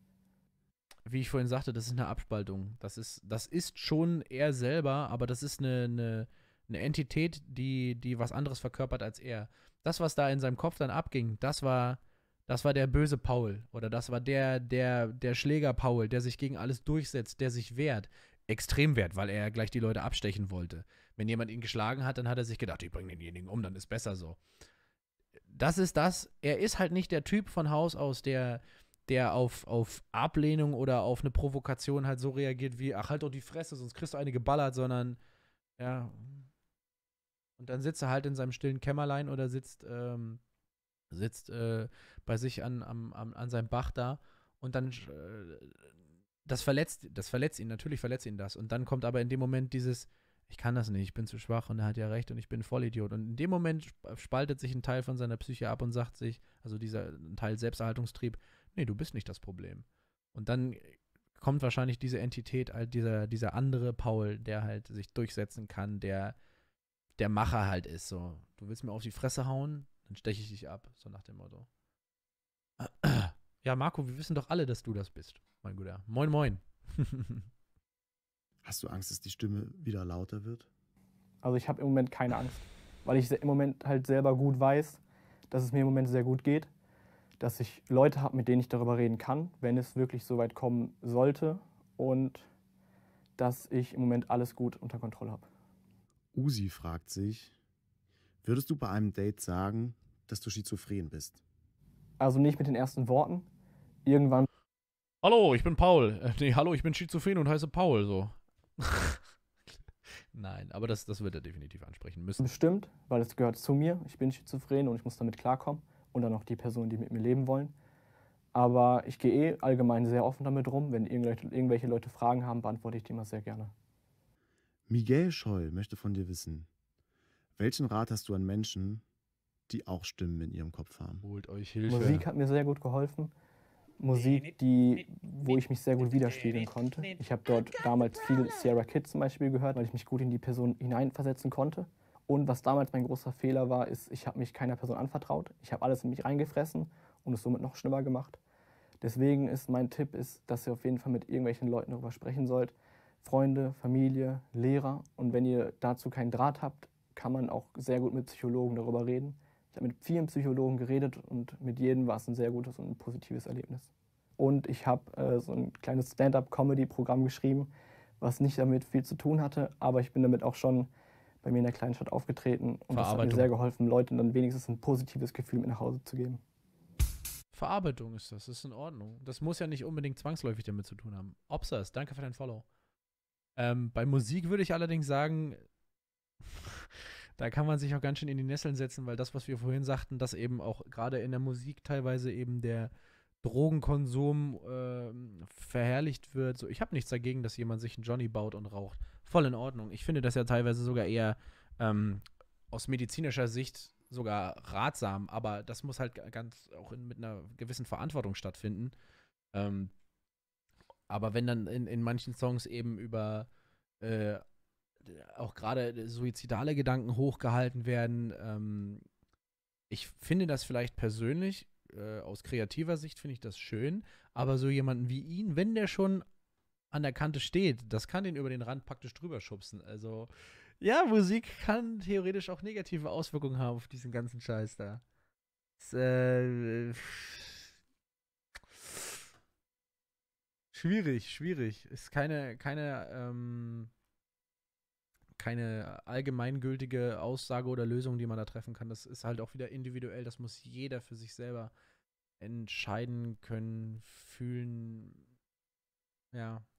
Wie ich vorhin sagte, das ist eine Abspaltung. Das ist, das ist schon er selber, aber das ist eine, eine, eine Entität, die, die was anderes verkörpert als er. Das, was da in seinem Kopf dann abging, das war, das war der böse Paul oder das war der, der, der Schläger Paul, der sich gegen alles durchsetzt, der sich wehrt, Extremwert, weil er gleich die Leute abstechen wollte. Wenn jemand ihn geschlagen hat, dann hat er sich gedacht, ich bringe denjenigen um, dann ist besser so. Das ist das. Er ist halt nicht der Typ von Haus aus, der, der auf, auf Ablehnung oder auf eine Provokation halt so reagiert wie, ach, halt doch die Fresse, sonst kriegst du eine geballert, sondern, ja. Und dann sitzt er halt in seinem stillen Kämmerlein oder sitzt, ähm, sitzt äh, bei sich an, am, am, an seinem Bach da und dann äh, das verletzt, das verletzt ihn, natürlich verletzt ihn das. Und dann kommt aber in dem Moment dieses, ich kann das nicht, ich bin zu schwach und er hat ja recht und ich bin Vollidiot. Und in dem Moment äh, spaltet sich ein Teil von seiner Psyche ab und sagt sich, also dieser Teil Selbsterhaltungstrieb, nee, du bist nicht das Problem. Und dann kommt wahrscheinlich diese Entität, halt dieser, dieser andere Paul, der halt sich durchsetzen kann, der der Macher halt ist. So, du willst mir auf die Fresse hauen, dann steche ich dich ab, so nach dem Motto. Ja, Marco, wir wissen doch alle, dass du das bist, mein Guter. Moin, moin. *laughs* Hast du Angst, dass die Stimme wieder lauter wird? Also ich habe im Moment keine Angst, weil ich im Moment halt selber gut weiß, dass es mir im Moment sehr gut geht, dass ich Leute habe, mit denen ich darüber reden kann, wenn es wirklich so weit kommen sollte und dass ich im Moment alles gut unter Kontrolle habe. Usi fragt sich, würdest du bei einem Date sagen, dass du schizophren bist? Also nicht mit den ersten Worten. Irgendwann. Hallo, ich bin Paul. Äh, nee, hallo, ich bin schizophren und heiße Paul. So. *laughs* Nein, aber das, das wird er definitiv ansprechen müssen. Bestimmt, weil es gehört zu mir. Ich bin schizophren und ich muss damit klarkommen. Und dann auch die Personen, die mit mir leben wollen. Aber ich gehe eh allgemein sehr offen damit rum. Wenn irgendwelche Leute Fragen haben, beantworte ich die immer sehr gerne. Miguel Scholl möchte von dir wissen, welchen Rat hast du an Menschen, die auch Stimmen in ihrem Kopf haben. Holt euch Hilfe. Musik hat mir sehr gut geholfen. Musik, die, wo ich mich sehr gut widerspiegeln konnte. Ich habe dort damals viel Sierra Kid zum Beispiel gehört, weil ich mich gut in die Person hineinversetzen konnte. Und was damals mein großer Fehler war, ist, ich habe mich keiner Person anvertraut. Ich habe alles in mich reingefressen und es somit noch schlimmer gemacht. Deswegen ist mein Tipp, ist, dass ihr auf jeden Fall mit irgendwelchen Leuten darüber sprechen sollt. Freunde, Familie, Lehrer. Und wenn ihr dazu keinen Draht habt, kann man auch sehr gut mit Psychologen darüber reden. Ich habe mit vielen Psychologen geredet und mit jedem war es ein sehr gutes und ein positives Erlebnis. Und ich habe äh, so ein kleines Stand-up-Comedy-Programm geschrieben, was nicht damit viel zu tun hatte, aber ich bin damit auch schon bei mir in der kleinen Stadt aufgetreten und das hat mir sehr geholfen, Leuten dann wenigstens ein positives Gefühl mit nach Hause zu geben. Verarbeitung ist das, das ist in Ordnung. Das muss ja nicht unbedingt zwangsläufig damit zu tun haben. Obsas, danke für dein Follow. Ähm, bei Musik würde ich allerdings sagen, da kann man sich auch ganz schön in die Nesseln setzen, weil das, was wir vorhin sagten, dass eben auch gerade in der Musik teilweise eben der Drogenkonsum äh, verherrlicht wird. So, ich habe nichts dagegen, dass jemand sich einen Johnny baut und raucht. Voll in Ordnung. Ich finde das ja teilweise sogar eher ähm, aus medizinischer Sicht sogar ratsam, aber das muss halt ganz auch in, mit einer gewissen Verantwortung stattfinden. Ähm, aber wenn dann in, in manchen Songs eben über äh, auch gerade suizidale Gedanken hochgehalten werden. Ähm, ich finde das vielleicht persönlich, äh, aus kreativer Sicht finde ich das schön, aber so jemanden wie ihn, wenn der schon an der Kante steht, das kann den über den Rand praktisch drüber schubsen. Also ja, Musik kann theoretisch auch negative Auswirkungen haben auf diesen ganzen Scheiß da. Das, äh, schwierig, schwierig. Ist keine, keine, ähm, keine allgemeingültige Aussage oder Lösung, die man da treffen kann. Das ist halt auch wieder individuell. Das muss jeder für sich selber entscheiden können, fühlen. Ja,